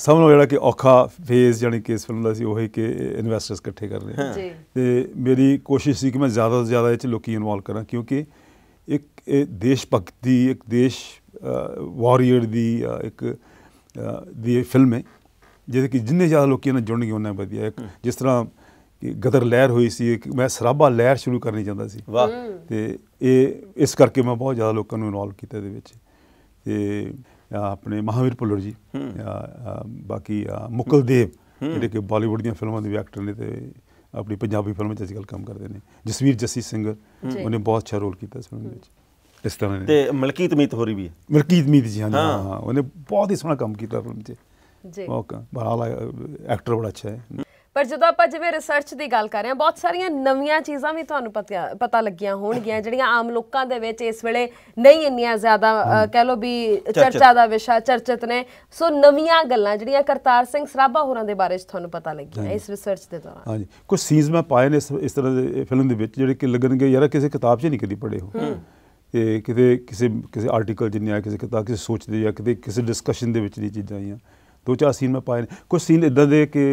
ਸਭ ਨੂੰ ਜਿਹੜਾ ਕਿ ਔਖਾ ਫੇਜ਼ ਜਾਨੀ ਕਿ ਇਸ ਫਿਲਮ ਦਾ ਸੀ ਉਹ ਹੀ ਕਿ ਇਨਵੈਸਟਰਸ ਇਕੱਠੇ ਕਰਨੇ ਤੇ ਮੇਰੀ ਕੋਸ਼ਿਸ਼ ਸੀ ਕਿ ਮੈਂ ਜ਼ਿਆਦਾ ਤੋਂ ਜ਼ਿਆਦਾ ਇਹ ਚ ਲੋਕੀ ਇਨਵੋਲ ਕਰਾਂ ਕਿਉਂਕਿ ਇੱਕ ਦੇਸ਼ ਭਗਤੀ ਇੱਕ ਦੇਸ਼ ਵਾਰੀਅਰ ਦੀ ਇੱਕ ਦੀ ਫਿਲਮ ਹੈ ਜਿਹਦੇ ਕਿ ਜਿੰਨੇ ਜ਼ਿਆਦਾ ਲੋਕੀ ਨਾਲ ਜੁੜਨਗੇ ਉਹਨਾਂ ਵਧੀਆ ਇੱਕ ਜਿਸ ਤਰ੍ਹਾਂ ਗਦਰ ਲਹਿਰ ਹੋਈ ਸੀ ਮੈਂ ਸਰਾਬਾ ਲਹਿਰ ਸ਼ੁਰੂ ਕਰਨੀ ਚਾਹੁੰਦਾ ਸੀ ਵਾਹ ਤੇ ਇਹ ਇਸ ਕਰਕੇ ਮੈਂ ਬਹੁਤ ਜ਼ਿਆਦਾ ਲੋਕਾਂ ਨੂੰ ਇਨਵੋਲਵ ਕੀਤਾ ਇਹਦੇ ਵਿੱਚ ਤੇ ਆਪਣੇ ਮਹਾਵੀਰ ਪੁੱਲਰ ਜੀ ਬਾਕੀ ਮੁਕਲ ਦੇਵ ਜਿਹੜੇ ਕਿ ਬਾਲੀਵੁੱਡ ਦੀਆਂ ਫਿਲਮਾਂ ਦੇ ਐਕਟਰ ਨੇ ਤੇ ਆਪਣੀ ਪੰਜਾਬੀ ਫਿਲਮ ਵਿੱਚ ਅੱਜਕੱਲ ਕੰਮ ਕਰਦੇ ਨੇ ਜਸਵੀਰ ਜੱਸੀ ਸਿੰਘ ਉਹਨੇ ਬਹੁਤ ਅੱਛਾ ਰੋਲ ਕੀਤਾ ਇਸ ਫਿਲਮ ਵਿੱਚ ਇਸ ਤਰ੍ਹਾਂ ਤੇ ਮਲਕੀਤ ਮੀਤ ਹੋਰੀ ਵੀ ਹੈ ਮਲਕੀਤ ਮੀਤ ਜੀ ਹਾਂ ਉਹਨੇ ਬਹੁਤ ਹੀ ਸੋਹਣਾ ਕੰਮ ਕੀਤਾ ਫਿਲਮ 'ਚ ਜੀ ਮੌਕਾ ਬੜਾ ਐਕਟਰ ਬੜਾ ਅੱਛਾ ਹੈ ਪਰ ਜਦੋਂ ਆਪਾਂ ਜਿਵੇਂ ਰਿਸਰਚ ਦੀ ਗੱਲ ਕਰ ਰਹੇ ਹਾਂ ਬਹੁਤ ਸਾਰੀਆਂ ਨਵੀਆਂ ਚੀਜ਼ਾਂ ਵੀ ਤੁਹਾਨੂੰ ਪਤਾ ਲੱਗੀਆਂ ਹੋਣਗੀਆਂ ਜਿਹੜੀਆਂ ਆਮ ਲੋਕਾਂ ਦੇ ਵਿੱਚ ਇਸ ਵੇਲੇ ਨਹੀਂ ਇੰਨੀਆਂ ਜ਼ਿਆਦਾ ਕਹਿ ਲੋ ਵੀ ਚਰਚਾ ਦਾ ਵਿਸ਼ਾ ਚਰਚਿਤ ਨੇ ਸੋ ਨਵੀਆਂ ਗੱਲਾਂ ਜਿਹੜੀਆਂ ਕਰਤਾਰ ਸਿੰਘ ਸਰਾਭਾ ਹੋਰਾਂ ਦੇ ਬਾਰੇ ਵਿੱਚ ਤੁਹਾਨੂੰ ਪਤਾ ਲੱਗੀਆਂ ਇਸ ਰਿਸਰਚ ਦੇ ਦੌਰਾਨ ਹਾਂਜੀ ਕੁਝ ਸੀਨਸ ਮੈਂ ਪਾਏ ਨੇ ਇਸ ਤਰ੍ਹਾਂ ਦੇ ਫਿਲਮ ਦੇ ਵਿੱਚ ਜਿਹੜੇ ਕਿ ਲੱਗਣਗੇ ਯਾਰ ਕਿਸੇ ਕਿਤਾਬ 'ਚ ਨਹੀਂ ਕਦੀ ਪੜੇ ਹੋ ਤੇ ਕਿਤੇ ਕਿਸੇ ਕਿਸੇ ਆਰਟੀਕਲ 'ਚ ਨਹੀਂ ਆਇਆ ਕਿਸੇ ਕਿਤਾਬ ਕਿਸੇ ਸੋਚ ਦੇ ਜਾਂ ਕਿਤੇ ਕਿਸੇ ਡਿਸਕਸ਼ਨ ਦੇ ਵਿੱਚ ਨਹੀਂ ਚੀਜ਼ਾਂ ਆਈਆਂ ਦੋ ਚਾਰ ਸੀਨ ਮੈਂ ਪਾਏ ਨੇ ਕੁਝ ਸੀਨ ਇਦਾਂ ਦੇ ਕਿ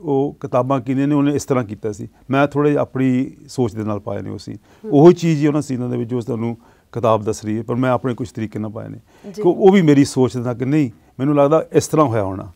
ਉਹ ਕਿਤਾਬਾਂ ਕਿਨੇ ਨੇ ਉਹਨੇ ਇਸ ਤਰ੍ਹਾਂ ਕੀਤਾ ਸੀ ਮੈਂ ਥੋੜੇ ਆਪਣੀ ਸੋਚ ਦੇ ਨਾਲ ਪਾਏ ਨੇ ਉਹ ਸੀਨ ਉਹੀ ਚੀਜ਼ ਹੀ ਉਹਨਾਂ ਸੀਨਾਂ ਦੇ ਵਿੱਚ ਜੋ ਤੁਹਾਨੂੰ ਕਿਤਾਬ ਦੱਸ ਰਹੀ ਹੈ ਪਰ ਮੈਂ ਆਪਣੇ ਕੁਝ ਤਰੀਕੇ ਨਾਲ ਪਾਏ ਨੇ ਕਿ ਉਹ ਵੀ ਮੇਰੀ ਸੋਚ ਦਾ ਕਿ ਨਹੀਂ ਮੈਨੂੰ ਲੱਗਦਾ ਇਸ ਤਰ੍ਹਾਂ ਹੋਇਆ ਹੋਣਾ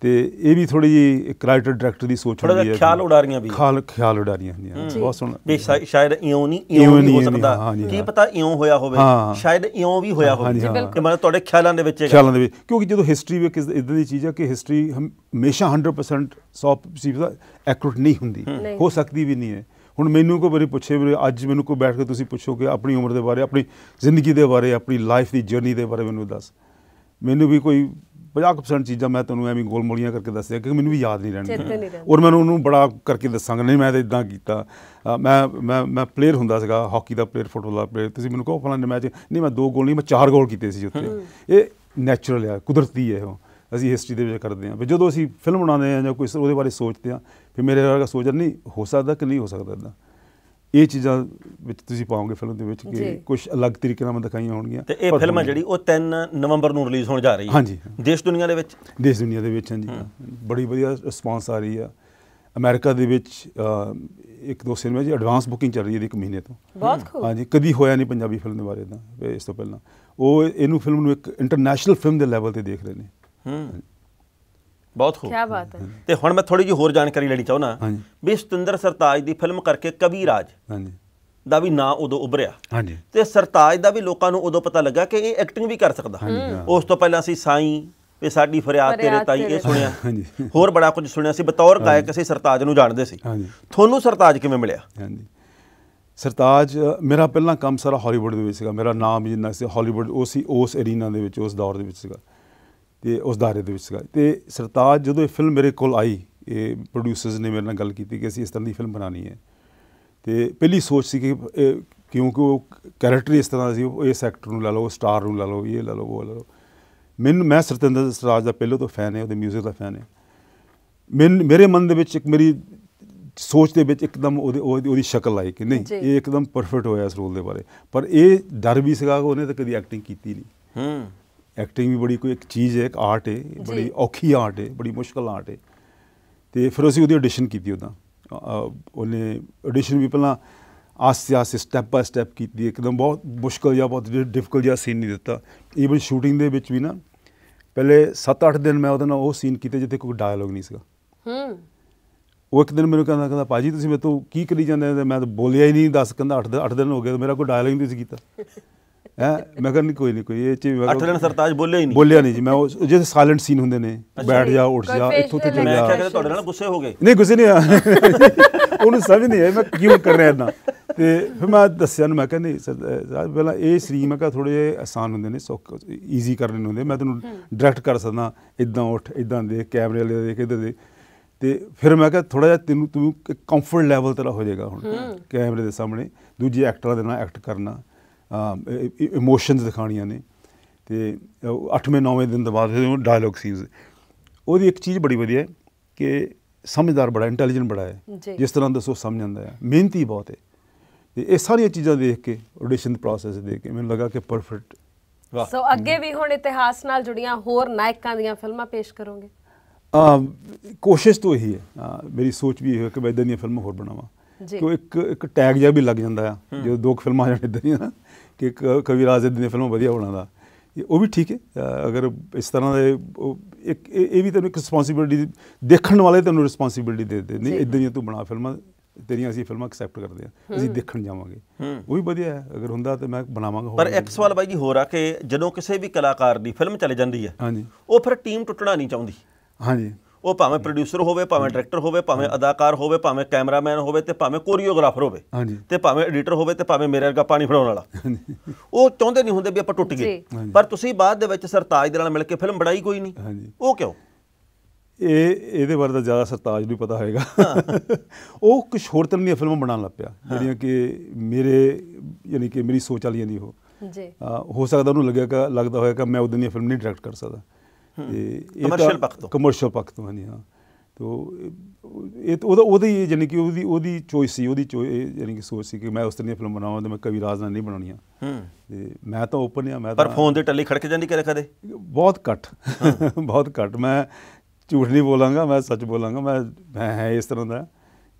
ਤੇ ਇਹ ਵੀ ਥੋੜੀ ਜੀ ਰਾਈਟਰ ਡਾਇਰੈਕਟਰ ਦੀ ਸੋਚ ਹੁੰਦੀ ਹੈ ਖਿਆਲ ਉਡਾਰੀਆਂ ਵੀ ਖਿਆਲ ਖਿਆਲ ਉਡਾਰੀਆਂ ਹੁੰਦੀਆਂ ਬਹੁਤ ਸੋਹਣਾ ਵੀ ਸ਼ਾਇਦ ਇਉਂ ਨਹੀਂ ਇਉਂ ਨਹੀਂ ਹੋ ਸਕਦਾ ਕੀ ਪਤਾ ਇਉਂ ਹੋਇਆ ਹੋਵੇ ਸ਼ਾਇਦ ਇਉਂ ਵੀ ਹੋਇਆ ਹੋਵੇ ਕਿ ਮਤਲਬ ਤੁਹਾਡੇ ਖਿਆਲਾਂ ਦੇ ਵਿੱਚ ਖਿਆਲਾਂ ਦੇ ਵਿੱਚ ਕਿਉਂਕਿ ਜਦੋਂ ਹਿਸਟਰੀ ਵਿੱਚ ਇਦਾਂ ਦੀ ਚੀਜ਼ ਹੈ ਕਿ ਹਿਸਟਰੀ ਹਮੇਸ਼ਾ 100% 100% ਐਕੂਰੇਟ ਨਹੀਂ ਹੁੰਦੀ ਹੋ ਸਕਦੀ ਵੀ ਨਹੀਂ ਹੈ ਹੁਣ ਮੈਨੂੰ ਕੋਈ ਬਰੀ ਪੁੱਛੇ ਵੀ ਅੱਜ ਮੈਨੂੰ ਕੋਈ ਬੈਠ ਕੇ ਤੁਸੀਂ ਪੁੱਛੋਗੇ ਆਪਣੀ ਉਮਰ ਦੇ ਬਾਰੇ ਆਪਣੀ ਜ਼ਿੰਦਗੀ ਦੇ ਬਾਰੇ ਆਪਣੀ ਲਾਈਫ ਦੀ ਜਰਨੀ ਦੇ ਬਾਰੇ ਮੈਨੂੰ ਦੱਸ ਮੈਨੂੰ ਵੀ ਕੋਈ 50% ਚੀਜ਼ਾਂ ਮੈਂ ਤੁਹਾਨੂੰ ਐਵੇਂ ਗੋਲ ਮੋਲੀਆਂ ਕਰਕੇ ਦੱਸਿਆ ਕਿਉਂਕਿ ਮੈਨੂੰ ਵੀ ਯਾਦ ਨਹੀਂ ਰਹਿੰਦੀ ਔਰ ਮੈਨੂੰ ਉਹਨੂੰ ਬੜਾ ਕਰਕੇ ਦੱਸਾਂਗਾ ਨਹੀਂ ਮੈਂ ਤਾਂ ਇਦਾਂ ਕੀਤਾ ਮੈਂ ਮੈਂ ਮੈਂ ਪਲੇਅਰ ਹੁੰਦਾ ਸੀਗਾ ਹਾਕੀ ਦਾ ਪਲੇਅਰ ਫੁੱਟਬਾਲ ਦਾ ਪਲੇਅਰ ਤੁਸੀਂ ਮੈਨੂੰ ਕਹੋ ਫਲਾਣੇ ਮੈਚ ਨਹੀਂ ਮੈਂ ਦੋ ਗੋਲ ਨਹੀਂ ਮੈਂ ਚਾਰ ਗੋਲ ਕੀਤੇ ਸੀ ਉੱਤੇ ਇਹ ਨੇਚਰਲ ਆ ਕੁਦਰਤੀ ਹੈ ਉਹ ਅਸੀਂ ਹਿਸਟਰੀ ਦੇ ਵਿੱਚ ਕਰਦੇ ਹਾਂ ਵੀ ਜਦੋਂ ਅਸੀਂ ਫਿਲਮ ਬਣਾਉਂਦੇ ਆ ਜਾਂ ਕੋਈ ਉਹਦੇ ਬਾਰੇ ਸੋਚਦੇ ਆ ਫਿਰ ਮੇਰੇ ਵਰਗਾ ਸੋਚਰ ਨਹੀਂ ਹੋ ਸਕਦਾ ਕਿ ਨਹੀਂ ਹੋ ਸਕਦਾ ਇਦਾਂ ਇਹ ਚੀਜ਼ਾਂ ਵਿੱਚ ਤੁਸੀਂ ਪਾਓਗੇ ਫਿਲਮ ਦੇ ਵਿੱਚ ਕਿ ਕੁਝ ਅਲੱਗ ਤਰੀਕੇ ਨਾਲ ਦਿਖਾਈਆਂ ਹੋਣਗੀਆਂ ਤੇ ਇਹ ਫਿਲਮ ਜਿਹੜੀ ਉਹ 3 ਨਵੰਬਰ ਨੂੰ ਰਿਲੀਜ਼ ਹੋਣ ਜਾ ਰਹੀ ਹੈ ਹਾਂਜੀ ਦੇਸ਼ ਦੁਨੀਆ ਦੇ ਵਿੱਚ ਦੇਸ਼ ਦੁਨੀਆ ਦੇ ਵਿੱਚ ਹਾਂਜੀ ਬੜੀ ਵਧੀਆ ਰਿਸਪਾਂਸ ਆ ਰਹੀ ਆ ਅਮਰੀਕਾ ਦੇ ਵਿੱਚ ਇੱਕ ਦੋ ਸਿਨੇਮਾ ਜੀ ਐਡਵਾਂਸ ਬੁਕਿੰਗ ਚੱਲ ਰਹੀ ਹੈ ਇੱਕ ਮਹੀਨੇ ਤੋਂ ਬਹੁਤ ਖੂਬ ਹਾਂਜੀ ਕਦੀ ਹੋਇਆ ਨਹੀਂ ਪੰਜਾਬੀ ਫਿਲਮ ਦੇ ਬਾਰੇ ਇਦਾਂ ਇਸ ਤੋਂ ਪਹਿਲਾਂ ਉਹ ਇਹਨੂੰ ਫਿਲਮ ਨੂੰ ਇੱਕ ਇੰਟਰਨੈਸ਼ਨਲ ਫਿਲਮ ਦੇ ਲੈਵਲ ਤੇ ਦੇਖ ਰਹੇ ਨੇ ਹੂੰ ਬਹੁਤ ਖੂਬ ਕੀ ਬਾਤ ਹੈ ਤੇ ਹੁਣ ਮੈਂ ਥੋੜੀ ਜਿਹੀ ਹੋਰ ਜਾਣਕਾਰੀ ਲੈਣੀ ਚਾਹੁੰਦਾ ਵੀ ਸਤਿੰਦਰ ਸਰਤਾਜ ਦੀ ਫਿਲਮ ਕਰਕੇ ਕਵੀ ਰਾਜ ਹਾਂਜੀ ਦਾ ਵੀ ਨਾਂ ਉਦੋਂ ਉਭਰਿਆ ਹਾਂਜੀ ਤੇ ਸਰਤਾਜ ਦਾ ਵੀ ਲੋਕਾਂ ਨੂੰ ਉਦੋਂ ਪਤਾ ਲੱਗਾ ਕਿ ਇਹ ਐਕਟਿੰਗ ਵੀ ਕਰ ਸਕਦਾ ਉਸ ਤੋਂ ਪਹਿਲਾਂ ਅਸੀਂ ਸਾਈਂ ਵੀ ਸਾਡੀ ਫਰਿਆਦ ਤੇਰੇ ਤਾਈ ਇਹ ਸੁਣਿਆ ਹੋਰ ਬੜਾ ਕੁਝ ਸੁਣਿਆ ਸੀ ਬਤੌਰ ਗਾਇਕ ਅਸੀਂ ਸਰਤਾਜ ਨੂੰ ਜਾਣਦੇ ਸੀ ਹਾਂਜੀ ਤੁਹਾਨੂੰ ਸਰਤਾਜ ਕਿਵੇਂ ਮਿਲਿਆ ਹਾਂਜੀ ਸਰਤਾਜ ਮੇਰਾ ਪਹਿਲਾਂ ਕੰਮ ਸਾਰਾ ਹਾਲੀਵੁੱਡ ਦੇ ਵਿੱਚ ਸੀਗਾ ਮੇਰਾ ਨਾਮ ਜਿੰਨਾ ਸੀ ਹਾਲੀਵੁੱਡ ਉਸੀ ਉਸ ਅਰੀਨਾ ਦੇ ਵਿੱਚ ਉਸ ਦੌਰ ਦੇ ਵਿੱਚ ਸੀਗਾ ਤੇ ਉਸ ਦਾਰੇ ਦੇ ਵਿੱਚ ਸੀਗਾ ਤੇ ਸਰਤਾਜ ਜਦੋਂ ਇਹ ਫਿਲਮ ਮੇਰੇ ਕੋਲ ਆਈ ਇਹ ਪ੍ਰੋਡਿਊਸਰਸ ਨੇ ਮੇਰੇ ਨਾਲ ਗੱਲ ਕੀਤੀ ਕਿ ਅਸੀਂ ਇਸ ਤਰ੍ਹਾਂ ਦੀ ਫਿਲਮ ਬਣਾਣੀ ਹੈ ਤੇ ਪਹਿਲੀ ਸੋਚ ਸੀ ਕਿ ਕਿਉਂਕਿ ਉਹ ਕੈਰੈਕਟਰ ਇਸ ਤਰ੍ਹਾਂ ਦਾ ਸੀ ਉਹ ਇਸ ਐਕਟਰ ਨੂੰ ਲਾ ਲਓ ਸਟਾਰ ਨੂੰ ਲਾ ਲਓ ਇਹ ਲਾ ਲਓ ਉਹ ਲਾ ਲਓ ਮੈਨੂੰ ਮੈਂ ਸਰਤਿੰਦਰ ਸਰਤਾਜ ਦਾ ਪਹਿਲੋਂ ਤੋਂ ਫੈਨ ਹੈ ਉਹਦੇ 뮤직 ਦਾ ਫੈਨ ਹੈ ਮੈਂ ਮੇਰੇ ਮਨ ਦੇ ਵਿੱਚ ਇੱਕ ਮੇਰੀ ਸੋਚ ਦੇ ਵਿੱਚ ਇੱਕਦਮ ਉਹਦੇ ਉਹਦੀ ਸ਼ਕਲ ਆਈ ਕਿ ਨਹੀਂ ਇਹ ਇੱਕਦਮ ਪਰਫੈਕਟ ਹੋਇਆ ਇਸ ਰੋਲ ਦੇ ਬਾਰੇ ਪਰ ਇਹ ਡਰ ਵੀ ਸੀਗਾ ਕਿ ਉਹਨੇ ਤਾਂ ਕਦੀ ਐਕਟਿੰਗ ਕੀਤੀ ਨਹੀਂ ਹੂੰ ਐਕਟਿੰਗ ਵੀ ਬੜੀ ਕੋਈ ਇੱਕ ਚੀਜ਼ ਹੈ ਇੱਕ ਆਰਟ ਹੈ ਬੜੀ ਔਖੀ ਆਰਟ ਹੈ ਬੜੀ ਮੁਸ਼ਕਲ ਆਰਟ ਹੈ ਤੇ ਫਿਰ ਅਸੀਂ ਉਹਦੀ ਆਡੀਸ਼ਨ ਕੀਤੀ ਉਹਦਾ ਉਹਨੇ ਆਡੀਸ਼ਨ ਵੀ ਪਹਿਲਾਂ ਆਸਤੇ ਆਸਤੇ ਸਟੈਪ ਬਾਈ ਸਟੈਪ ਕੀਤੀ ਇੱਕਦਮ ਬਹੁਤ ਮੁਸ਼ਕਲ ਜਾਂ ਬਹੁਤ ਡਿਫਿਕਲਟ ਜਾਂ ਸੀਨ ਨਹੀਂ ਦਿੱਤਾ ਈਵਨ ਸ਼ੂਟਿੰਗ ਦੇ ਵਿੱਚ ਵੀ ਨਾ ਪਹਿਲੇ 7-8 ਦਿਨ ਮੈਂ ਉਹਦੇ ਨਾਲ ਉਹ ਸੀਨ ਕੀਤੇ ਜਿੱਥੇ ਕੋਈ ਡਾਇਲੋਗ ਨਹੀਂ ਸੀਗਾ ਹੂੰ ਉਹ ਇੱਕ ਦਿਨ ਮੈਨੂੰ ਕਹਿੰਦਾ ਕਹਿੰਦਾ ਪਾਜੀ ਤੁਸੀਂ ਮੇਰੇ ਤੋਂ ਕੀ ਕਰੀ ਜਾਂਦੇ ਮੈਂ ਤਾਂ ਬੋਲਿਆ ਹੀ ਨਹੀਂ ਦੱਸ ਕਹਿੰਦਾ 8 8 ਦਿਨ ਹੋ ਗਏ ਮੇਰਾ ਕੋਈ ਡਾਇਲੋਗ ਨਹੀਂ ਤੁਸੀਂ ਕੀਤਾ ਹੈ ਮੈਂ ਕਹਿੰਦਾ ਕੋਈ ਨਹੀਂ ਕੋਈ ਇਹ ਚ ਮੈਂ ਅੱਠ ਦਿਨ ਸਰਤਾਜ ਬੋਲਿਆ ਹੀ ਨਹੀਂ ਬੋਲਿਆ ਨਹੀਂ ਜੀ ਮੈਂ ਉਹ ਜਿਹੜੇ ਸਾਇਲੈਂਟ ਸੀਨ ਹੁੰਦੇ ਨੇ ਬੈਠ ਜਾ ਉੱਠ ਜਾ ਇੱਥੋਂ ਤੇ ਜਾ ਮੈਂ ਕਿਹਾ ਤੁਹਾਡੇ ਨਾਲ ਗੁੱਸੇ ਹੋ ਗਏ ਨਹੀਂ ਗੁੱਸੇ ਨਹੀਂ ਉਹਨੂੰ ਸਮਝ ਨਹੀਂ ਆਇਆ ਮੈਂ ਕਿਉਂ ਕਰ ਰਿਹਾ ਇਦਾਂ ਤੇ ਫਿਰ ਮੈਂ ਦੱਸਿਆ ਨੂੰ ਮੈਂ ਕਹਿੰਦਾ ਸਰ ਪਹਿਲਾਂ ਇਹ ਸਰੀਮ ਹੈ ਕਿ ਥੋੜੇ ਜਿਹਾ ਆਸਾਨ ਹੁੰਦੇ ਨੇ ਸੌਖ ਈਜ਼ੀ ਕਰਨੇ ਹੁੰਦੇ ਮੈਂ ਤੈਨੂੰ ਡਾਇਰੈਕਟ ਕਰ ਸਕਦਾ ਇਦਾਂ ਉੱਠ ਇਦਾਂ ਦੇ ਕੈਮਰੇ ਵਾਲੇ ਦੇਖ ਇਧਰ ਦੇ ਤੇ ਫਿਰ ਮੈਂ ਕਿਹਾ ਥੋੜਾ ਜਿਹਾ ਤੈਨੂੰ ਤੂੰ ਕੰਫਰਟ ਲੈਵਲ ਤੇਰਾ ਹੋ ਜਾਏਗਾ ਹੁਣ ਕੈਮਰੇ ਦੇ ਸਾਹਮਣੇ ਦੂਜੇ ਐਕਟਰਾਂ ਦੇ ਨਾਲ ਐਕਟ ਕਰਨਾ ਇਮੋਸ਼ਨਸ ਦਿਖਾਣੀਆਂ ਨੇ ਤੇ 8ਵੇਂ 9ਵੇਂ ਦਿਨ ਦੇ ਬਾਅਦ ਫਿਰ ਡਾਇਲੌਗ ਸੀਨਸ ਉਹਦੀ ਇੱਕ ਚੀਜ਼ ਬੜੀ ਵਧੀਆ ਹੈ ਕਿ ਸਮਝਦਾਰ ਬੜਾ ਇੰਟੈਲੀਜੈਂਟ ਬੜਾ ਹੈ ਜਿਸ ਤਰ੍ਹਾਂ ਦੱਸੋ ਸਮਝ ਆਉਂਦਾ ਹੈ ਮਿਹਨਤੀ ਬਹੁਤ ਹੈ ਤੇ ਇਹ ਸਾਰੀਆਂ ਚੀਜ਼ਾਂ ਦੇਖ ਕੇ ਆਡੀਸ਼ਨ ਪ੍ਰੋਸੈਸ ਦੇਖ ਕੇ ਮੈਨੂੰ ਲੱਗਾ ਕਿ ਪਰਫੈਕਟ ਵਾਹ ਸੋ ਅੱਗੇ ਵੀ ਹੁਣ ਇਤਿਹਾਸ ਨਾਲ ਜੁੜੀਆਂ ਹੋਰ ਨਾਇਕਾਂ ਦੀਆਂ ਫਿਲਮਾਂ ਪੇਸ਼ ਕਰੋਗੇ ਆ ਕੋਸ਼ਿਸ਼ ਤੋਂ ਹੀ ਹੈ ਮੇਰੀ ਸੋਚ ਵੀ ਇਹ ਹੈ ਕਿ ਮੈਂ ਇਦਾਂ ਦੀਆਂ ਫਿਲਮਾਂ ਹੋਰ ਬਣਾਵਾਂ ਕਿਉਂ ਇੱਕ ਇੱਕ ਟੈਗ ਜਿਹਾ ਵੀ ਲੱਗ ਜਾਂਦਾ ਹੈ ਜਦੋਂ ਦੋ ਫਿਲਮਾਂ ਆ ਜਾਂਦੀਆਂ ਇਦਾਂ ਦੀਆਂ ਕਿ ਕਵੀ ਦੇ ਦੀ ਫਿਲਮ ਵਧੀਆ ਬਣਾਉਂਦਾ ਉਹ ਵੀ ਠੀਕ ਹੈ ਅਗਰ ਇਸ ਤਰ੍ਹਾਂ ਦੇ ਇੱਕ ਇਹ ਵੀ ਤੈਨੂੰ ਇੱਕ ਰਿਸਪੌਂਸਿਬਿਲਟੀ ਦੇਖਣ ਵਾਲੇ ਤੈਨੂੰ ਰਿਸਪੌਂਸਿਬਿਲਟੀ ਦੇ ਦੇ ਨਹੀਂ ਇਦਾਂ ਦੀਆਂ ਤੂੰ ਬਣਾ ਫਿਲਮਾਂ ਤੇਰੀਆਂ ਅਸੀਂ ਫਿਲਮਾਂ ਐਕਸੈਪਟ ਕਰਦੇ ਆ ਅਸੀਂ ਦੇਖਣ ਜਾਵਾਂਗੇ ਉਹ ਵੀ ਵਧੀਆ ਹੈ ਅਗਰ ਹੁੰਦਾ ਤੇ ਮੈਂ ਬਣਾਵਾਂਗਾ ਪਰ ਇੱਕ ਸਵਾਲ ਬਾਈ ਜੀ ਹੋਰ ਆ ਕਿ ਜਦੋਂ ਕਿਸੇ ਵੀ ਕਲਾਕਾਰ ਦੀ ਫਿਲਮ ਚੱਲ ਜਾਂਦੀ ਹੈ ਹਾਂਜੀ ਉਹ ਫਿਰ ਟੀਮ ਟੁੱਟਣਾ ਨਹੀਂ ਚਾਹੁੰਦੀ ਹਾਂਜੀ ਉਹ ਭਾਵੇਂ ਪ੍ਰੋਡਿਊਸਰ ਹੋਵੇ ਭਾਵੇਂ ਡਾਇਰੈਕਟਰ ਹੋਵੇ ਭਾਵੇਂ ਅਦਾਕਾਰ ਹੋਵੇ ਭਾਵੇਂ ਕੈਮਰਾਮੈਨ ਹੋਵੇ ਤੇ ਭਾਵੇਂ ਕੋਰੀਓਗ੍ਰਾਫਰ ਹੋਵੇ ਤੇ ਭਾਵੇਂ ਐਡੀਟਰ ਹੋਵੇ ਤੇ ਭਾਵੇਂ ਮੇਰੇ ਵਰਗਾ ਪਾਣੀ ਫੜਾਉਣ ਵਾਲਾ ਉਹ ਚਾਹੁੰਦੇ ਨਹੀਂ ਹੁੰਦੇ ਵੀ ਆਪਾਂ ਟੁੱਟ ਗਏ ਪਰ ਤੁਸੀਂ ਬਾਅਦ ਦੇ ਵਿੱਚ ਸਰਤਾਜ ਦੇ ਨਾਲ ਮਿਲ ਕੇ ਫਿਲਮ ਬਣਾਈ ਕੋਈ ਨਹੀਂ ਉਹ ਕਿਉਂ ਇਹ ਇਹਦੇ ਬਾਰੇ ਤਾਂ ਜ਼ਿਆਦਾ ਸਰਤਾਜ ਨੂੰ ਪਤਾ ਹੋਏਗਾ ਉਹ ਕੁਝ ਹੋਰ ਤਰ੍ਹਾਂ ਦੀਆਂ ਫਿਲਮਾਂ ਬਣਾਉਣ ਲੱਗ ਪਿਆ ਜਿਹੜੀਆਂ ਕਿ ਮੇਰੇ ਯਾਨੀ ਕਿ ਮੇਰੀ ਸੋਚ ਵਾਲੀਆਂ ਨਹੀਂ ਉਹ ਜੀ ਹੋ ਸਕਦਾ ਉਹਨੂੰ ਲੱਗਿਆ ਕਿ ਲੱਗਦਾ ਹੋਇਆ ਕਿ ਮੈਂ ਉਹਦਾਂ ਦੀ ਫਿਲਮ ਨਹੀਂ ਡਾਇਰੈਕਟ ਕਰ ਸਕਦਾ ਕਮਰਸ਼ੀਅਲ ਪੱਖ ਤੋਂ ਕਮਰਸ਼ੀਅਲ ਪੱਖ ਤੋਂ ਹਾਂਜੀ ਹਾਂ ਤੋ ਇਹ ਉਹਦਾ ਉਹਦੀ ਯਾਨੀ ਕਿ ਉਹਦੀ ਉਹਦੀ ਚੋਇਸ ਸੀ ਉਹਦੀ ਯਾਨੀ ਕਿ ਸੋਚ ਸੀ ਕਿ ਮੈਂ ਉਸ ਤਰ੍ਹਾਂ ਦੀ ਫਿਲਮ ਬਣਾਵਾਂ ਤੇ ਮੈਂ ਕਵੀ ਰਾਜ ਨਾਲ ਨਹੀਂ ਬਣਾਉਣੀ ਆ ਤੇ ਮੈਂ ਤਾਂ ਓਪਨ ਆ ਮੈਂ ਪਰ ਫੋਨ ਦੇ ਟੱਲੇ ਖੜਕ ਜਾਂਦੀ ਕਦੇ ਕਦੇ ਬਹੁਤ ਘੱਟ ਬਹੁਤ ਘੱਟ ਮੈਂ ਝੂਠ ਨਹੀਂ ਬੋਲਾਂਗਾ ਮੈਂ ਸੱਚ ਬੋਲਾਂਗਾ ਮੈਂ ਮੈਂ ਹੈ ਇਸ ਤਰ੍ਹਾਂ ਦਾ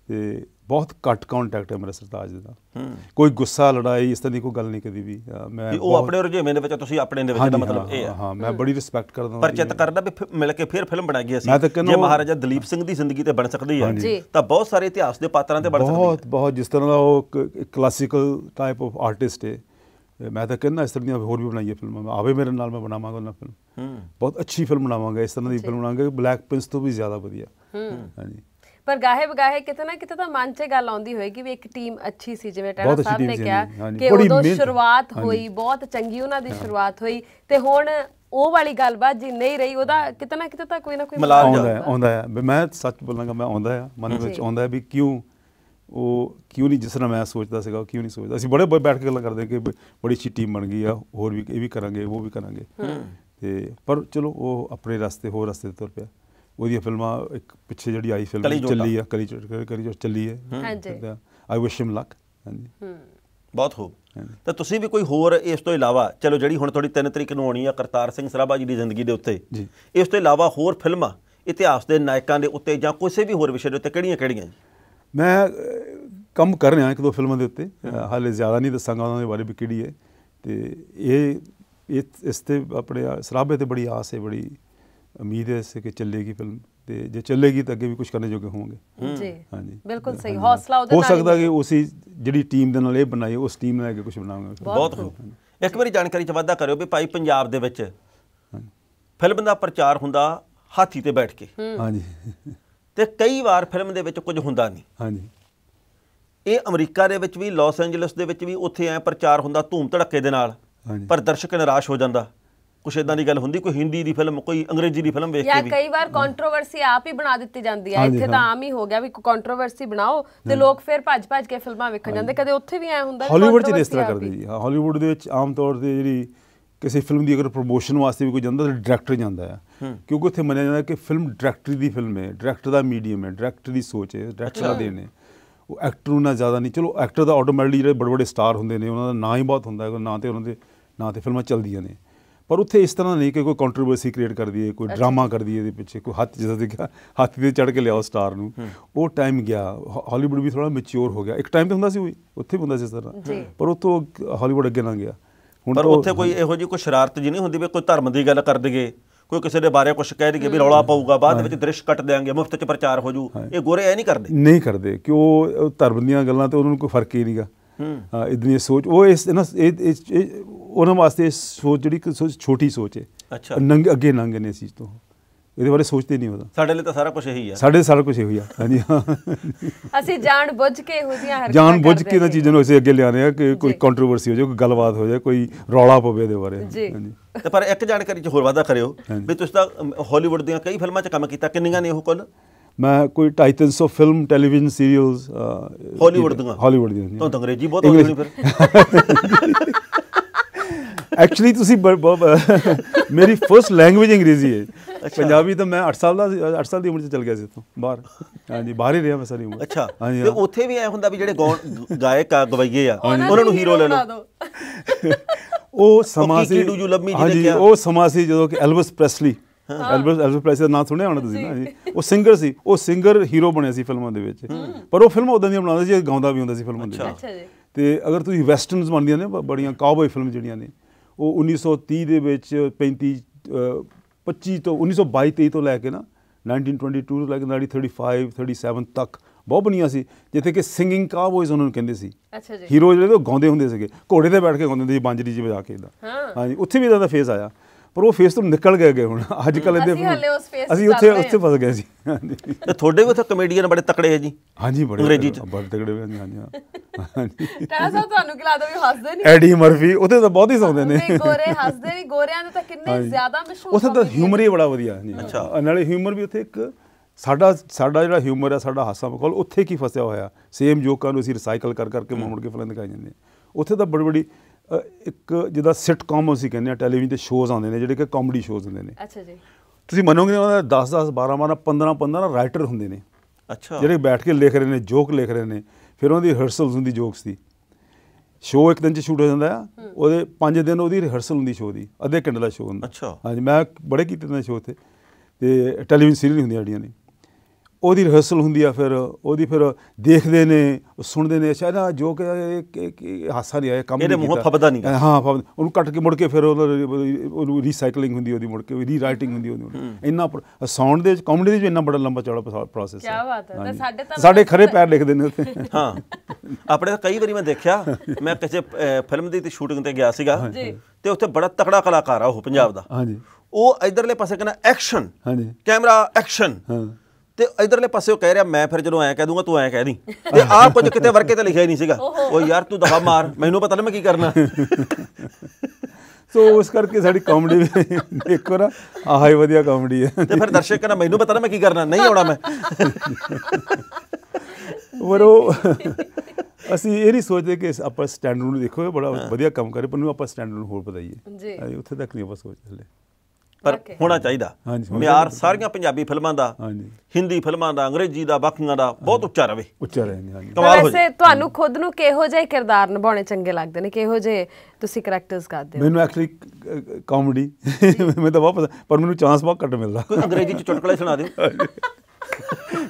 ਤੇ ਬਹੁਤ ਘੱਟ ਕੰਟੈਕਟ ਹੈ ਮੇਰੇ ਸਰਤਾਜ ਦੇ ਨਾਲ ਕੋਈ ਗੁੱਸਾ ਲੜਾਈ ਇਸ ਤਰ੍ਹਾਂ ਦੀ ਕੋਈ ਗੱਲ ਨਹੀਂ ਕਦੀ ਵੀ ਮੈਂ ਉਹ ਆਪਣੇ ਰੁਝੇਵੇਂ ਦੇ ਵਿੱਚ ਤੁਸੀਂ ਆਪਣੇ ਦੇ ਵਿੱਚ ਦਾ ਮਤਲਬ ਇਹ ਹੈ ਹਾਂ ਮੈਂ ਬੜੀ ਰਿਸਪੈਕਟ ਕਰਦਾ ਹਾਂ ਪਰ ਚਿਤ ਕਰਦਾ ਵੀ ਮਿਲ ਕੇ ਫਿਰ ਫਿਲਮ ਬਣਾਈ ਅਸੀਂ ਜੇ ਮਹਾਰਾਜਾ ਦਲੀਪ ਸਿੰਘ ਦੀ ਜ਼ਿੰਦਗੀ ਤੇ ਬਣ ਸਕਦੀ ਹੈ ਤਾਂ ਬਹੁਤ ਸਾਰੇ ਇਤਿਹਾਸ ਦੇ ਪਾਤਰਾਂ ਤੇ ਬਣ ਸਕਦੀ ਹੈ ਬਹੁਤ ਬਹੁਤ ਜਿਸ ਤਰ੍ਹਾਂ ਦਾ ਉਹ ਕਲਾਸਿਕਲ ਟਾਈਪ ਆਫ ਆਰਟਿਸਟ ਹੈ ਮੈਂ ਤਾਂ ਕਹਿੰਦਾ ਇਸ ਤਰ੍ਹਾਂ ਦੀਆਂ ਹੋਰ ਵੀ ਬਣਾਈਏ ਫਿਲਮਾਂ ਆਵੇ ਮੇਰੇ ਨਾਲ ਮੈਂ ਬਣਾਵਾਂਗਾ ਉਹਨਾਂ ਫਿਲਮ ਬਹੁਤ ਅੱਛੀ ਫਿਲਮ ਬਣਾਵਾਂਗਾ ਇਸ ਤਰ੍ਹਾਂ ਦੀ ਫਿਲਮ ਬਣਾਵਾਂਗਾ ਬਲੈਕ ਪ੍ਰਿੰਸ ਤੋਂ ਵੀ ਜ਼ਿਆਦਾ ਵਧੀਆ ਹਾਂਜੀ ਪਰ ਗਾਹੇ ਬਗਾਹੇ ਕਿਤੇ ਨਾ ਕਿਤੇ ਤਾਂ ਮਨ 'ਚ ਗੱਲ ਆਉਂਦੀ ਹੋਏਗੀ ਵੀ ਇੱਕ ਟੀਮ ਅੱਛੀ ਸੀ ਜਿਵੇਂ ਟੈਨਾ ਸਾਹਿਬ ਨੇ ਕਿਹਾ ਕਿ ਉਦੋਂ ਸ਼ੁਰੂਆਤ ਹੋਈ ਬਹੁਤ ਚੰਗੀ ਉਹਨਾਂ ਦੀ ਸ਼ੁਰੂਆਤ ਹੋਈ ਤੇ ਹੁਣ ਉਹ ਵਾਲੀ ਗੱਲਬਾਤ ਜੀ ਨਹੀਂ ਰਹੀ ਉਹਦਾ ਕਿਤੇ ਨਾ ਕਿਤੇ ਤਾਂ ਕੋਈ ਨਾ ਕੋਈ ਮਲਾਲ ਆਉਂਦਾ ਹੈ ਆਉਂਦਾ ਹੈ ਮੈਂ ਸੱਚ ਬੋਲਾਂਗਾ ਮੈਂ ਆਉਂਦਾ ਹੈ ਮਨ ਵਿੱਚ ਆਉਂਦਾ ਹੈ ਵੀ ਕਿਉਂ ਉਹ ਕਿਉਂ ਨਹੀਂ ਜਿਸ ਤਰ੍ਹਾਂ ਮੈਂ ਸੋਚਦਾ ਸੀਗਾ ਕਿਉਂ ਨਹੀਂ ਸੋਚਦਾ ਅਸੀਂ ਬੜੇ ਬੈਠ ਕੇ ਗੱਲਾਂ ਕਰਦੇ ਕਿ ਬੜੀ ਛੀ ਟੀਮ ਬਣ ਗਈ ਆ ਹੋਰ ਵੀ ਇਹ ਵੀ ਕਰਾਂਗੇ ਉਹ ਵੀ ਕਰਾਂਗੇ ਤੇ ਪਰ ਚਲੋ ਉਹ ਆਪਣੇ ਰਸਤੇ ਹੋਰ ਰਸਤੇ ਤੇ ਤੁਰ ਪਿਆ ਉਹਦੀਆਂ ਫਿਲਮਾਂ ਇੱਕ ਪਿੱਛੇ ਜਿਹੜੀ ਆਈ ਫਿਲਮ ਚੱਲੀ ਆ ਕਲੀ ਕਲੀ ਜੋ ਚੱਲੀ ਹੈ ਹਾਂਜੀ ਆਈ ਵਿਸ਼ ਹਿਮ ਲੱਕ ਹਾਂਜੀ ਹੂੰ ਬਹੁਤ ਹੋ ਤਾਂ ਤੁਸੀਂ ਵੀ ਕੋਈ ਹੋਰ ਇਸ ਤੋਂ ਇਲਾਵਾ ਚਲੋ ਜਿਹੜੀ ਹੁਣ ਤੁਹਾਡੀ ਤਿੰਨ ਤਰੀਕ ਨੂੰ ਆਉਣੀ ਆ ਕਰਤਾਰ ਸਿੰਘ ਸਰਾਭਾ ਜੀ ਦੀ ਜ਼ਿੰਦਗੀ ਦੇ ਉੱਤੇ ਜੀ ਇਸ ਤੋਂ ਇਲਾਵਾ ਹੋਰ ਫਿਲਮਾਂ ਇਤਿਹਾਸ ਦੇ ਨਾਇਕਾਂ ਦੇ ਉੱਤੇ ਜਾਂ ਕਿਸੇ ਵੀ ਹੋਰ ਵਿਸ਼ੇ ਦੇ ਉੱਤੇ ਕਿਹੜੀਆਂ ਕਿਹੜੀਆਂ ਜੀ ਮੈਂ ਕੰਮ ਕਰ ਰਿਹਾ ਇੱਕ ਦੋ ਫਿਲਮਾਂ ਦੇ ਉੱਤੇ ਹਾਲੇ ਜ਼ਿਆਦਾ ਨਹੀਂ ਦੱਸਾਂਗਾ ਉਹਨਾਂ ਦੇ ਬਾਰੇ ਵੀ ਕਿਹੜੀ ਹੈ ਤੇ ਇਹ ਇਸ ਤੇ ਆਪਣੇ ਸਰਾਭੇ ਤੇ ਬੜੀ ਆਸ ਹੈ ਬੜੀ ਉਮੀਦ ਹੈ ਇਸੇ ਕਿ ਚੱਲੇਗੀ ਫਿਲਮ ਤੇ ਜੇ ਚੱਲੇਗੀ ਤਾਂ ਅੱਗੇ ਵੀ ਕੁਝ ਕਰਨੇ ਜੋਗੇ ਹੋਵਾਂਗੇ ਜੀ ਹਾਂਜੀ ਬਿਲਕੁਲ ਸਹੀ ਹੌਸਲਾ ਉਹਦੇ ਨਾਲ ਹੋ ਸਕਦਾ ਕਿ ਉਸੇ ਜਿਹੜੀ ਟੀਮ ਦੇ ਨਾਲ ਇਹ ਬਣਾਈ ਉਸ ਟੀਮ ਨਾਲ ਅੱਗੇ ਕੁਝ ਬਣਾਵਾਂਗੇ ਬਹੁਤ ਖੂਬ ਇੱਕ ਵਾਰੀ ਜਾਣਕਾਰੀ ਚ ਵਾਅਦਾ ਕਰਿਓ ਵੀ ਭਾਈ ਪੰਜਾਬ ਦੇ ਵਿੱਚ ਫਿਲਮ ਦਾ ਪ੍ਰਚਾਰ ਹੁੰਦਾ ਹਾਥੀ ਤੇ ਬੈਠ ਕੇ ਹਾਂਜੀ ਤੇ ਕਈ ਵਾਰ ਫਿਲਮ ਦੇ ਵਿੱਚ ਕੁਝ ਹੁੰਦਾ ਨਹੀਂ ਹਾਂਜੀ ਇਹ ਅਮਰੀਕਾ ਦੇ ਵਿੱਚ ਵੀ ਲਾਸ ਐਂਜਲਸ ਦੇ ਵਿੱਚ ਵੀ ਉੱਥੇ ਐ ਪ੍ਰਚਾਰ ਹੁੰਦਾ ਧੂਮ ਧੜੱਕੇ ਦੇ ਨਾਲ ਪਰ ਦਰਸ਼ਕ ਨਿਰਾਸ਼ ਹੋ ਜਾਂਦਾ ਕੁਛ ਇਦਾਂ ਦੀ ਗੱਲ ਹੁੰਦੀ ਕੋਈ ਹਿੰਦੀ ਦੀ ਫਿਲਮ ਕੋਈ ਅੰਗਰੇਜ਼ੀ ਦੀ ਫਿਲਮ ਵੇਖ ਕੇ ਵੀ ਯਾਰ ਕਈ ਵਾਰ ਕੰਟਰੋਵਰਸੀ ਆਪ ਹੀ ਬਣਾ ਦਿੱਤੀ ਜਾਂਦੀ ਹੈ ਇੱਥੇ ਤਾਂ ਆਮ ਹੀ ਹੋ ਗਿਆ ਵੀ ਕੰਟਰੋਵਰਸੀ ਬਣਾਓ ਤੇ ਲੋਕ ਫਿਰ ਭੱਜ-ਭੱਜ ਕੇ ਫਿਲਮਾਂ ਵੇਖਣ ਜਾਂਦੇ ਕਦੇ ਉੱਥੇ ਵੀ ਐ ਹੁੰਦਾ ਹਾਲੀਵੁੱਡ 'ਚ ਇਸ ਤਰ੍ਹਾਂ ਕਰਦੇ ਜੀ ਹਾਂ ਹਾਲੀਵੁੱਡ ਦੇ ਵਿੱਚ ਆਮ ਤੌਰ ਤੇ ਜਿਹੜੀ ਕਿਸੇ ਫਿਲਮ ਦੀ ਅਗਰ ਪ੍ਰੋਮੋਸ਼ਨ ਵਾਸਤੇ ਵੀ ਕੋਈ ਜਾਂਦਾ ਤਾਂ ਡਾਇਰੈਕਟਰ ਜਾਂਦਾ ਹੈ ਕਿਉਂਕਿ ਉੱਥੇ ਮੰਨਿਆ ਜਾਂਦਾ ਕਿ ਫਿਲਮ ਡਾਇਰੈਕਟਰੀ ਦੀ ਫਿਲਮ ਹੈ ਡਾਇਰੈਕਟਰ ਦਾ ਮੀਡੀਅਮ ਹੈ ਡਾਇਰੈਕਟਰ ਦੀ ਸੋਚ ਹੈ ਡਾਇਰੈਕਟਰ ਦਾ ਦੇਣ ਹੈ ਉਹ ਐਕਟਰ ਨੂੰ ਨਾ ਜ਼ਿਆਦਾ ਨਹੀਂ ਚਲੋ ਐਕਟਰ ਦਾ ਆਟੋਮੈਟਿਕਲੀ ਜਿਹੜੇ ਬੜੇ ਬੜੇ ਸਟਾਰ ਹੁੰਦੇ ਨੇ ਉਹਨਾਂ ਦਾ ਨਾਂ ਹੀ ਬਹੁਤ ਹੁੰਦਾ ਹੈ ਨਾਂ ਤੇ ਉਹਨਾਂ ਦੇ ਨਾਂ ਤੇ ਫਿਲਮਾਂ ਚੱਲਦੀਆਂ ਨੇ ਪਰ ਉੱਥੇ ਇਸ ਤਰ੍ਹਾਂ ਨਹੀਂ ਕਿ ਕੋਈ ਕੰਟਰੋਵਰਸੀ ਕ੍ਰੀਏਟ ਕਰ ਦਈਏ ਕੋਈ ਡਰਾਮਾ ਕਰ ਦਈਏ ਇਹਦੇ ਪਿੱਛੇ ਕੋਈ ਹੱਥ ਜਿਹਾ ਦੇਖਿਆ ਹੱਥ ਤੇ ਚੜ ਕੇ ਲਿਆਓ ਸਟਾਰ ਨੂੰ ਉਹ ਟਾਈਮ ਗਿਆ ਹਾਲੀਵੁੱਡ ਵੀ ਥੋੜਾ ਮੈਚੂਰ ਹੋ ਗਿਆ ਇੱਕ ਟਾਈਮ ਤੇ ਹੁੰਦਾ ਸੀ ਉੱਥੇ ਵੀ ਹੁੰਦਾ ਸੀ ਇਸ ਤਰ੍ਹਾਂ ਪਰ ਉਤੋਂ ਹਾਲੀਵੁੱਡ ਅੱਗੇ ਨਾ ਗਿਆ ਪਰ ਉੱਥੇ ਕੋਈ ਇਹੋ ਜਿਹੀ ਕੋਈ ਸ਼ਰਾਰਤ ਜੀ ਨਹੀਂ ਹੁੰਦੀ ਵੀ ਕੋਈ ਧਰਮ ਦੀ ਗੱਲ ਕਰ ਦਈਏ ਕੋਈ ਕਿਸੇ ਦੇ ਬਾਰੇ ਕੁਝ ਕਹਿ ਦਈਏ ਵੀ ਰੌਲਾ ਪਾਊਗਾ ਬਾਅਦ ਵਿੱਚ ਦ੍ਰਿਸ਼ ਕੱਟ ਦੇਾਂਗੇ ਮੁਫਤ ਚ ਪ੍ਰਚਾਰ ਹੋ ਜੂ ਇਹ ਗੋਰੇ ਐ ਨਹੀਂ ਕਰਦੇ ਨਹੀਂ ਕਰਦੇ ਕਿ ਉਹ ਧਰਮ ਦੀਆਂ ਗੱਲਾਂ ਤੇ ਉਹਨਾਂ ਨੂੰ ਕੋਈ ਫਰਕ ਹੀ ਨਹੀਂਗਾ ਇਦਾਂ ਇਦਨੀ ਸੋਚ ਉਹ ਇਸ ਨਾ ਇਹ ਉਹਨਾਂ ਵਾਸਤੇ ਸੋਚ ਜਿਹੜੀ ਸੋਚ ਛੋਟੀ ਸੋਚ ਹੈ ਅੱਛਾ ਨੰਗ ਅੱਗੇ ਲੰਘ ਨੇ ਇਸ ਤੋਂ ਇਹਦੇ ਬਾਰੇ ਸੋਚਦੇ ਨਹੀਂ ਉਹਦਾ ਸਾਡੇ ਲਈ ਤਾਂ ਸਾਰਾ ਕੁਝ ਇਹੀ ਆ ਸਾਡੇ ਸਾਰਾ ਕੁਝ ਇਹੀ ਆ ਹਾਂਜੀ ਅਸੀਂ ਜਾਣ ਬੁੱਝ ਕੇ ਇਹੋ ਜੀਆਂ ਹਰਕਤਾਂ ਜਾਣ ਬੁੱਝ ਕੇ ਇਹਨਾਂ ਚੀਜ਼ਾਂ ਨੂੰ ਅਸੀਂ ਅੱਗੇ ਲਿਆਣੇ ਆ ਕਿ ਕੋਈ ਕੰਟਰੋਵਰਸੀ ਹੋ ਜਾਏ ਕੋਈ ਗੱਲਬਾਤ ਹੋ ਜਾਏ ਕੋਈ ਰੌਲਾ ਪਵੇ ਇਹਦੇ ਬਾਰੇ ਹਾਂਜੀ ਤੇ ਪਰ ਇੱਕ ਜਾਣਕਾਰੀ ਚ ਹੋਰ ਵਾਦਾ ਕਰਿਓ ਵੀ ਤੁਸੀਂ ਤਾਂ ਹਾਲੀਵੁੱਡ ਦੀਆਂ ਕਈ ਫਿਲਮਾਂ ਚ ਕੰਮ ਕੀਤਾ ਕਿੰਨੀਆਂ ਨੇ ਉਹ ਕੁੱਲ ਮੈਂ ਕੋਈ of film television serials Hollywood ਦੀਆਂ ਹਾਲੀਵੁੱਡ ਦੀਆਂ ਤਾਂ ਅੰਗਰੇਜ਼ੀ ਬਹੁਤ ਆਉਂਦੀ ਫਿਰ ਐਕਚੁਅਲੀ ਤੁਸੀਂ ਮੇਰੀ ਫਰਸਟ ਲੈਂਗੁਏਜ ਅੰਗਰੇਜ਼ੀ ਹੈ ਪੰਜਾਬੀ ਤਾਂ ਮੈਂ 8 ਸਾਲ ਦਾ 8 ਸਾਲ ਦੀ ਉਮਰ 'ਚ ਚਲ ਗਿਆ ਸੀ ਇੱਥੋਂ ਬਾਹਰ ਹਾਂਜੀ ਬਾਹਰ ਹੀ ਰਿਹਾ ਮੈਂ ਸਾਰੀ ਉਮਰ ਅੱਛਾ ਤੇ ਉੱਥੇ ਵੀ ਐ ਹੁੰਦਾ ਵੀ ਜਿਹੜੇ ਗਾਇਕ ਆ ਗਵਈਏ ਆ ਉਹਨਾਂ ਨੂੰ ਹੀਰੋ ਲੈ ਲਓ ਉਹ ਸਮਾਂ ਸੀ ਹਾਂਜੀ ਉਹ ਸਮਾਸੀ ਜਦੋਂ ਕਿ ਐਲਵਿਸ ਪ੍ਰੈਸਲੀ ਐਲਵਿਸ ਐਲਵਿਸ ਪ੍ਰੈਸਲੀ ਦਾ ਨਾਮ ਸੁਣਿਆ ਹੋਣਾ ਤੁਸੀਂ ਨਾ ਜੀ ਉਹ ਸਿੰਗਰ ਸੀ ਉਹ ਸਿੰਗਰ ਹੀਰੋ ਬਣਿਆ ਸੀ ਫਿਲਮਾਂ ਦੇ ਵਿੱਚ ਪਰ ਉਹ ਫਿਲਮ ਉਦਾਂ ਦੀਆਂ ਬਣਾਉਂਦਾ ਸੀ ਗਾਉਂਦਾ ਵੀ ਹੁੰਦਾ ਸੀ ਫਿਲਮਾਂ ਦੇ ਵਿੱਚ ਅੱਛਾ ਜੀ ਤੇ ਅਗਰ ਤੁਸੀਂ ਵੈਸਟਰਨਸ ਬਣਦੀਆਂ ਨੇ ਬੜੀਆਂ ਕਾਊਬੋਏ ਫਿਲਮ ਜਿਹੜੀਆਂ ਨੇ ਉਹ 1930 ਦੇ ਵਿੱਚ 35 25 ਤੋਂ 1922-23 ਤੋਂ ਲੈ ਕੇ ਨਾ 1922 ਤੋਂ ਲੈ ਕੇ 1935 37 ਤੱਕ ਬਹੁਤ ਬਣੀਆਂ ਸੀ ਜਿੱਥੇ ਕਿ ਸਿੰਗਿੰਗ ਕਾਬੋਇਜ਼ ਉਹਨਾਂ ਨੂੰ ਕਹਿੰਦੇ ਸੀ ਅੱਛਾ ਜੀ ਹੀਰੋ ਜਿਹੜੇ ਉਹ ਗਾਉਂਦੇ ਹੁੰਦੇ ਸੀਗੇ ਘੋੜੇ ਤੇ ਬੈਠ ਕੇ ਗਾਉਂਦੇ ਹੁੰਦੇ ਸੀ ਬਾਂਜਰੀ ਜੀ ਵਜਾ ਕੇ ਇਦਾਂ ਹਾਂਜੀ ਉੱਥੇ ਵੀ ਇਦਾਂ ਦਾ ਫੇਸ ਆਇਆ ਪਰ ਉਹ ਫੇਸ ਤੋਂ ਨਿਕਲ ਗਏ ਗਏ ਹੁਣ ਅੱਜ ਕੱਲ ਇਹਦੇ ਅਸੀਂ ਉੱਥੇ ਉੱਥੇ ਫਸ ਗਏ ਸੀ ਤੇ ਤੁਹਾਡੇ ਵੀ ਉੱਥੇ ਕਮੇਡੀਅਨ ਬੜੇ ਤਕੜੇ ਹੈ ਜੀ ਹਾਂਜੀ ਬੜੇ ਅੰਗਰੇਜ਼ੀ ਚ ਬੜੇ ਤਕੜੇ ਵੀ ਹਾਂਜੀ ਹਾਂਜੀ ਤਾਂ ਸਾ ਤੁਹਾਨੂੰ ਕਿਲਾ ਦੋ ਵੀ ਹੱਸਦੇ ਨਹੀਂ ਐਡੀ ਮਰਫੀ ਉੱਥੇ ਤਾਂ ਬਹੁਤ ਹੀ ਸੌਂਦੇ ਨੇ ਗੋਰੇ ਹੱਸਦੇ ਨਹੀਂ ਗੋਰਿਆਂ ਦੇ ਤਾਂ ਕਿੰਨੇ ਜ਼ਿਆਦਾ ਮਸ਼ਹੂਰ ਉੱਥੇ ਤਾਂ ਹਿਊਮਰ ਹੀ ਬੜਾ ਵਧੀਆ ਹੈ ਅੱਛਾ ਨਾਲੇ ਹਿਊਮਰ ਵੀ ਉੱਥੇ ਇੱਕ ਸਾਡਾ ਸਾਡਾ ਜਿਹੜਾ ਹਿਊਮਰ ਹੈ ਸਾਡਾ ਹਾਸਾ ਮਖੌਲ ਉੱਥੇ ਕੀ ਫਸਿਆ ਹੋਇਆ ਸੇਮ ਜੋਕਾਂ ਨੂੰ ਅਸੀਂ ਰੀਸਾਈਕਲ ਕਰ ਕਰਕੇ ਮੋੜ ਕੇ ਫਿਲਮ ਦਿਖਾਈ ਜਾਂਦੇ ਉੱਥੇ ਤਾਂ ਬੜੀ ਬੜੀ ਇੱਕ ਜਿਹਦਾ ਸਿਟਕਮ ਅਸੀਂ ਕਹਿੰਦੇ ਆ ਟੈਲੀਵਿਜ਼ਨ ਤੇ ਸ਼ੋਜ਼ ਆਉਂਦੇ ਨੇ ਜਿਹੜੇ ਕਿ ਕਾਮੇਡੀ ਸ਼ੋਜ਼ ਹੁੰਦੇ ਨੇ ਅੱਛਾ ਜੀ ਤੁਸੀਂ ਮੰਨੋਗੇ ਉਹਨਾਂ ਦਾ 10 10 12 12 15 15 ਰਾਈਟਰ ਹੁੰਦੇ ਨੇ ਅੱਛਾ ਜਿਹੜੇ ਬੈਠ ਕੇ ਲਿਖ ਰਹੇ ਨੇ ਜੋਕ ਲਿਖ ਰਹੇ ਨੇ ਫਿਰ ਉਹਨਾਂ ਦੀ ਹੁੰਦੀ ਜੋਕਸ ਦੀ ਸ਼ੋਅ ਇੱਕ ਦਿਨ ਚ ਸ਼ੂਟ ਹੋ ਜਾਂਦਾ ਆ ਉਹਦੇ 5 ਦਿਨ ਉਹਦੀ ਰਿਹਰਸਲ ਹੁੰਦੀ ਸ਼ੋਅ ਦੀ ਅੱਧੇ ਘੰਟੇ ਦਾ ਸ਼ੋਅ ਹੁੰਦਾ ਅੱਛਾ ਹਾਂਜੀ ਮੈਂ ਬੜੇ ਕੀਤੇ ਨੇ ਸ਼ੋਅ ਤੇ ਤੇ ਟੈਲੀਵਿਜ਼ਨ ਸੀਰੀਜ਼ ਹੁੰਦੀਆਂ ਜਿਹੜੀਆਂ ਨੇ ਉਹਦੀ ਰਿਹਰਸਲ ਹੁੰਦੀ ਆ ਫਿਰ ਉਹਦੀ ਫਿਰ ਦੇਖਦੇ ਨੇ ਸੁਣਦੇ ਨੇ ਸ਼ਾਇਦ ਆ ਜੋ ਕਿ ਹਾਸਾ ਨਹੀਂ ਆਇਆ ਕੰਮ ਇਹਦੇ ਮੂੰਹ ਫਬਦਾ ਨਹੀਂ ਹਾਂ ਫਬਦਾ ਉਹਨੂੰ ਕੱਟ ਕੇ ਮੁੜ ਕੇ ਫਿਰ ਉਹਨੂੰ ਰੀਸਾਈਕਲਿੰਗ ਹੁੰਦੀ ਉਹਦੀ ਮੁੜ ਕੇ ਉਹਦੀ ਰਾਈਟਿੰਗ ਹੁੰਦੀ ਉਹਦੀ ਇੰਨਾ ਸਾਊਂਡ ਦੇ ਵਿੱਚ ਕਾਮੇਡੀ ਦੇ ਵਿੱਚ ਇੰਨਾ ਬੜਾ ਲੰਬਾ ਚੌੜਾ ਪ੍ਰੋਸੈਸ ਹੈ ਕੀ ਬਾਤ ਹੈ ਸਾਡੇ ਤਾਂ ਸਾਡੇ ਖਰੇ ਪੈਰ ਲਿਖਦੇ ਨੇ ਉੱਥੇ ਹਾਂ ਆਪਣੇ ਤਾਂ ਕਈ ਵਾਰੀ ਮੈਂ ਦੇਖਿਆ ਮੈਂ ਕਿਸੇ ਫਿਲਮ ਦੀ ਤੇ ਸ਼ੂਟਿੰਗ ਤੇ ਗਿਆ ਸੀਗਾ ਤੇ ਉੱਥੇ ਬੜਾ ਤਕੜਾ ਕਲਾਕਾਰ ਆ ਉਹ ਪੰਜਾਬ ਦਾ ਹਾਂਜੀ ਉਹ ਇਧਰਲੇ ਪਾਸੇ ਕਹਿੰਦਾ ਐਕਸ਼ਨ ਹਾਂਜੀ ਕੈਮਰਾ ਐਕਸ਼ਨ ਹਾਂ ਤੇ ਇਧਰਲੇ ਪਾਸੇ ਉਹ ਕਹਿ ਰਿਹਾ ਮੈਂ ਫਿਰ ਜਦੋਂ ਐ ਕਹਿ ਦੂੰਗਾ ਤੂੰ ਐ ਕਹਿ ਦੀ ਤੇ ਆਹ ਕੁਝ ਕਿਤੇ ਵਰਕੇ ਤੇ ਲਿਖਿਆ ਹੀ ਨਹੀਂ ਸੀਗਾ ਉਹ ਯਾਰ ਤੂੰ ਦਫਾ ਮਾਰ ਮੈਨੂੰ ਪਤਾ ਨਹੀਂ ਮੈਂ ਕੀ ਕਰਨਾ ਸੋ ਉਸ ਕਰਕੇ ਸਾਡੀ ਕਾਮੇਡੀ ਦੇਖੋ ਨਾ ਆਹੀ ਵਧੀਆ ਕਾਮੇਡੀ ਹੈ ਤੇ ਫਿਰ ਦਰਸ਼ਕ ਕਹਿੰਦਾ ਮੈਨੂੰ ਪਤਾ ਨਹੀਂ ਮੈਂ ਕੀ ਕਰਨਾ ਨਹੀਂ ਆਉਣਾ ਮੈਂ ਵਰੋ ਅਸੀਂ ਇਹ ਨਹੀਂ ਸੋਚਦੇ ਕਿ ਆਪਾਂ ਸਟੈਂਡਰਡ ਨੂੰ ਦੇਖੋ ਬੜਾ ਵਧੀਆ ਕੰਮ ਕਰੇ ਪਰ ਨੂੰ ਆਪਾਂ ਸਟੈਂਡਰਡ ਨੂੰ ਹੋਰ ਵਧਾਈਏ ਜੀ ਉੱਥੇ ਤੱਕ ਨਹੀਂ ਆਪਾਂ ਸੋਚਦੇ ਹਲੇ ਪਰ ਹੋਣਾ ਚਾਹੀਦਾ ਮਿਆਰ ਸਾਰੀਆਂ ਪੰਜਾਬੀ ਫਿਲਮਾਂ ਦਾ ਹਿੰਦੀ ਫਿਲਮਾਂ ਦਾ ਅੰਗਰੇਜ਼ੀ ਦਾ ਬਾਕੀਆਂ ਦਾ ਬਹੁਤ ਉੱਚਾ ਰਵੇ ਉੱਚਾ ਰਹੇ ਹਾਂਜੀ ਕਮਾਲ ਹੋ ਵੈਸੇ ਤੁਹਾਨੂੰ ਖੁਦ ਨੂੰ ਕਿਹੋ ਜਿਹੇ ਕਿਰਦਾਰ ਨਿਭਾਉਣੇ ਚੰਗੇ ਲੱਗਦੇ ਨੇ ਕਿਹੋ ਜਿਹੇ ਤੁਸੀਂ ਕੈਰੈਕਟਰਸ ਕਰਦੇ ਹੋ ਮੈਨੂੰ ਐਕਚੁਅਲੀ ਕਾਮੇਡੀ ਮੈਂ ਤਾਂ ਬਹੁਤ ਪਰ ਮੈਨੂੰ ਚਾਂਸ ਬਹੁਤ ਘੱਟ ਮਿਲਦਾ ਕੋਈ ਅੰਗਰੇਜ਼ੀ ਚ ਚੁਟਕਲੇ ਸੁਣਾ ਦਿਓ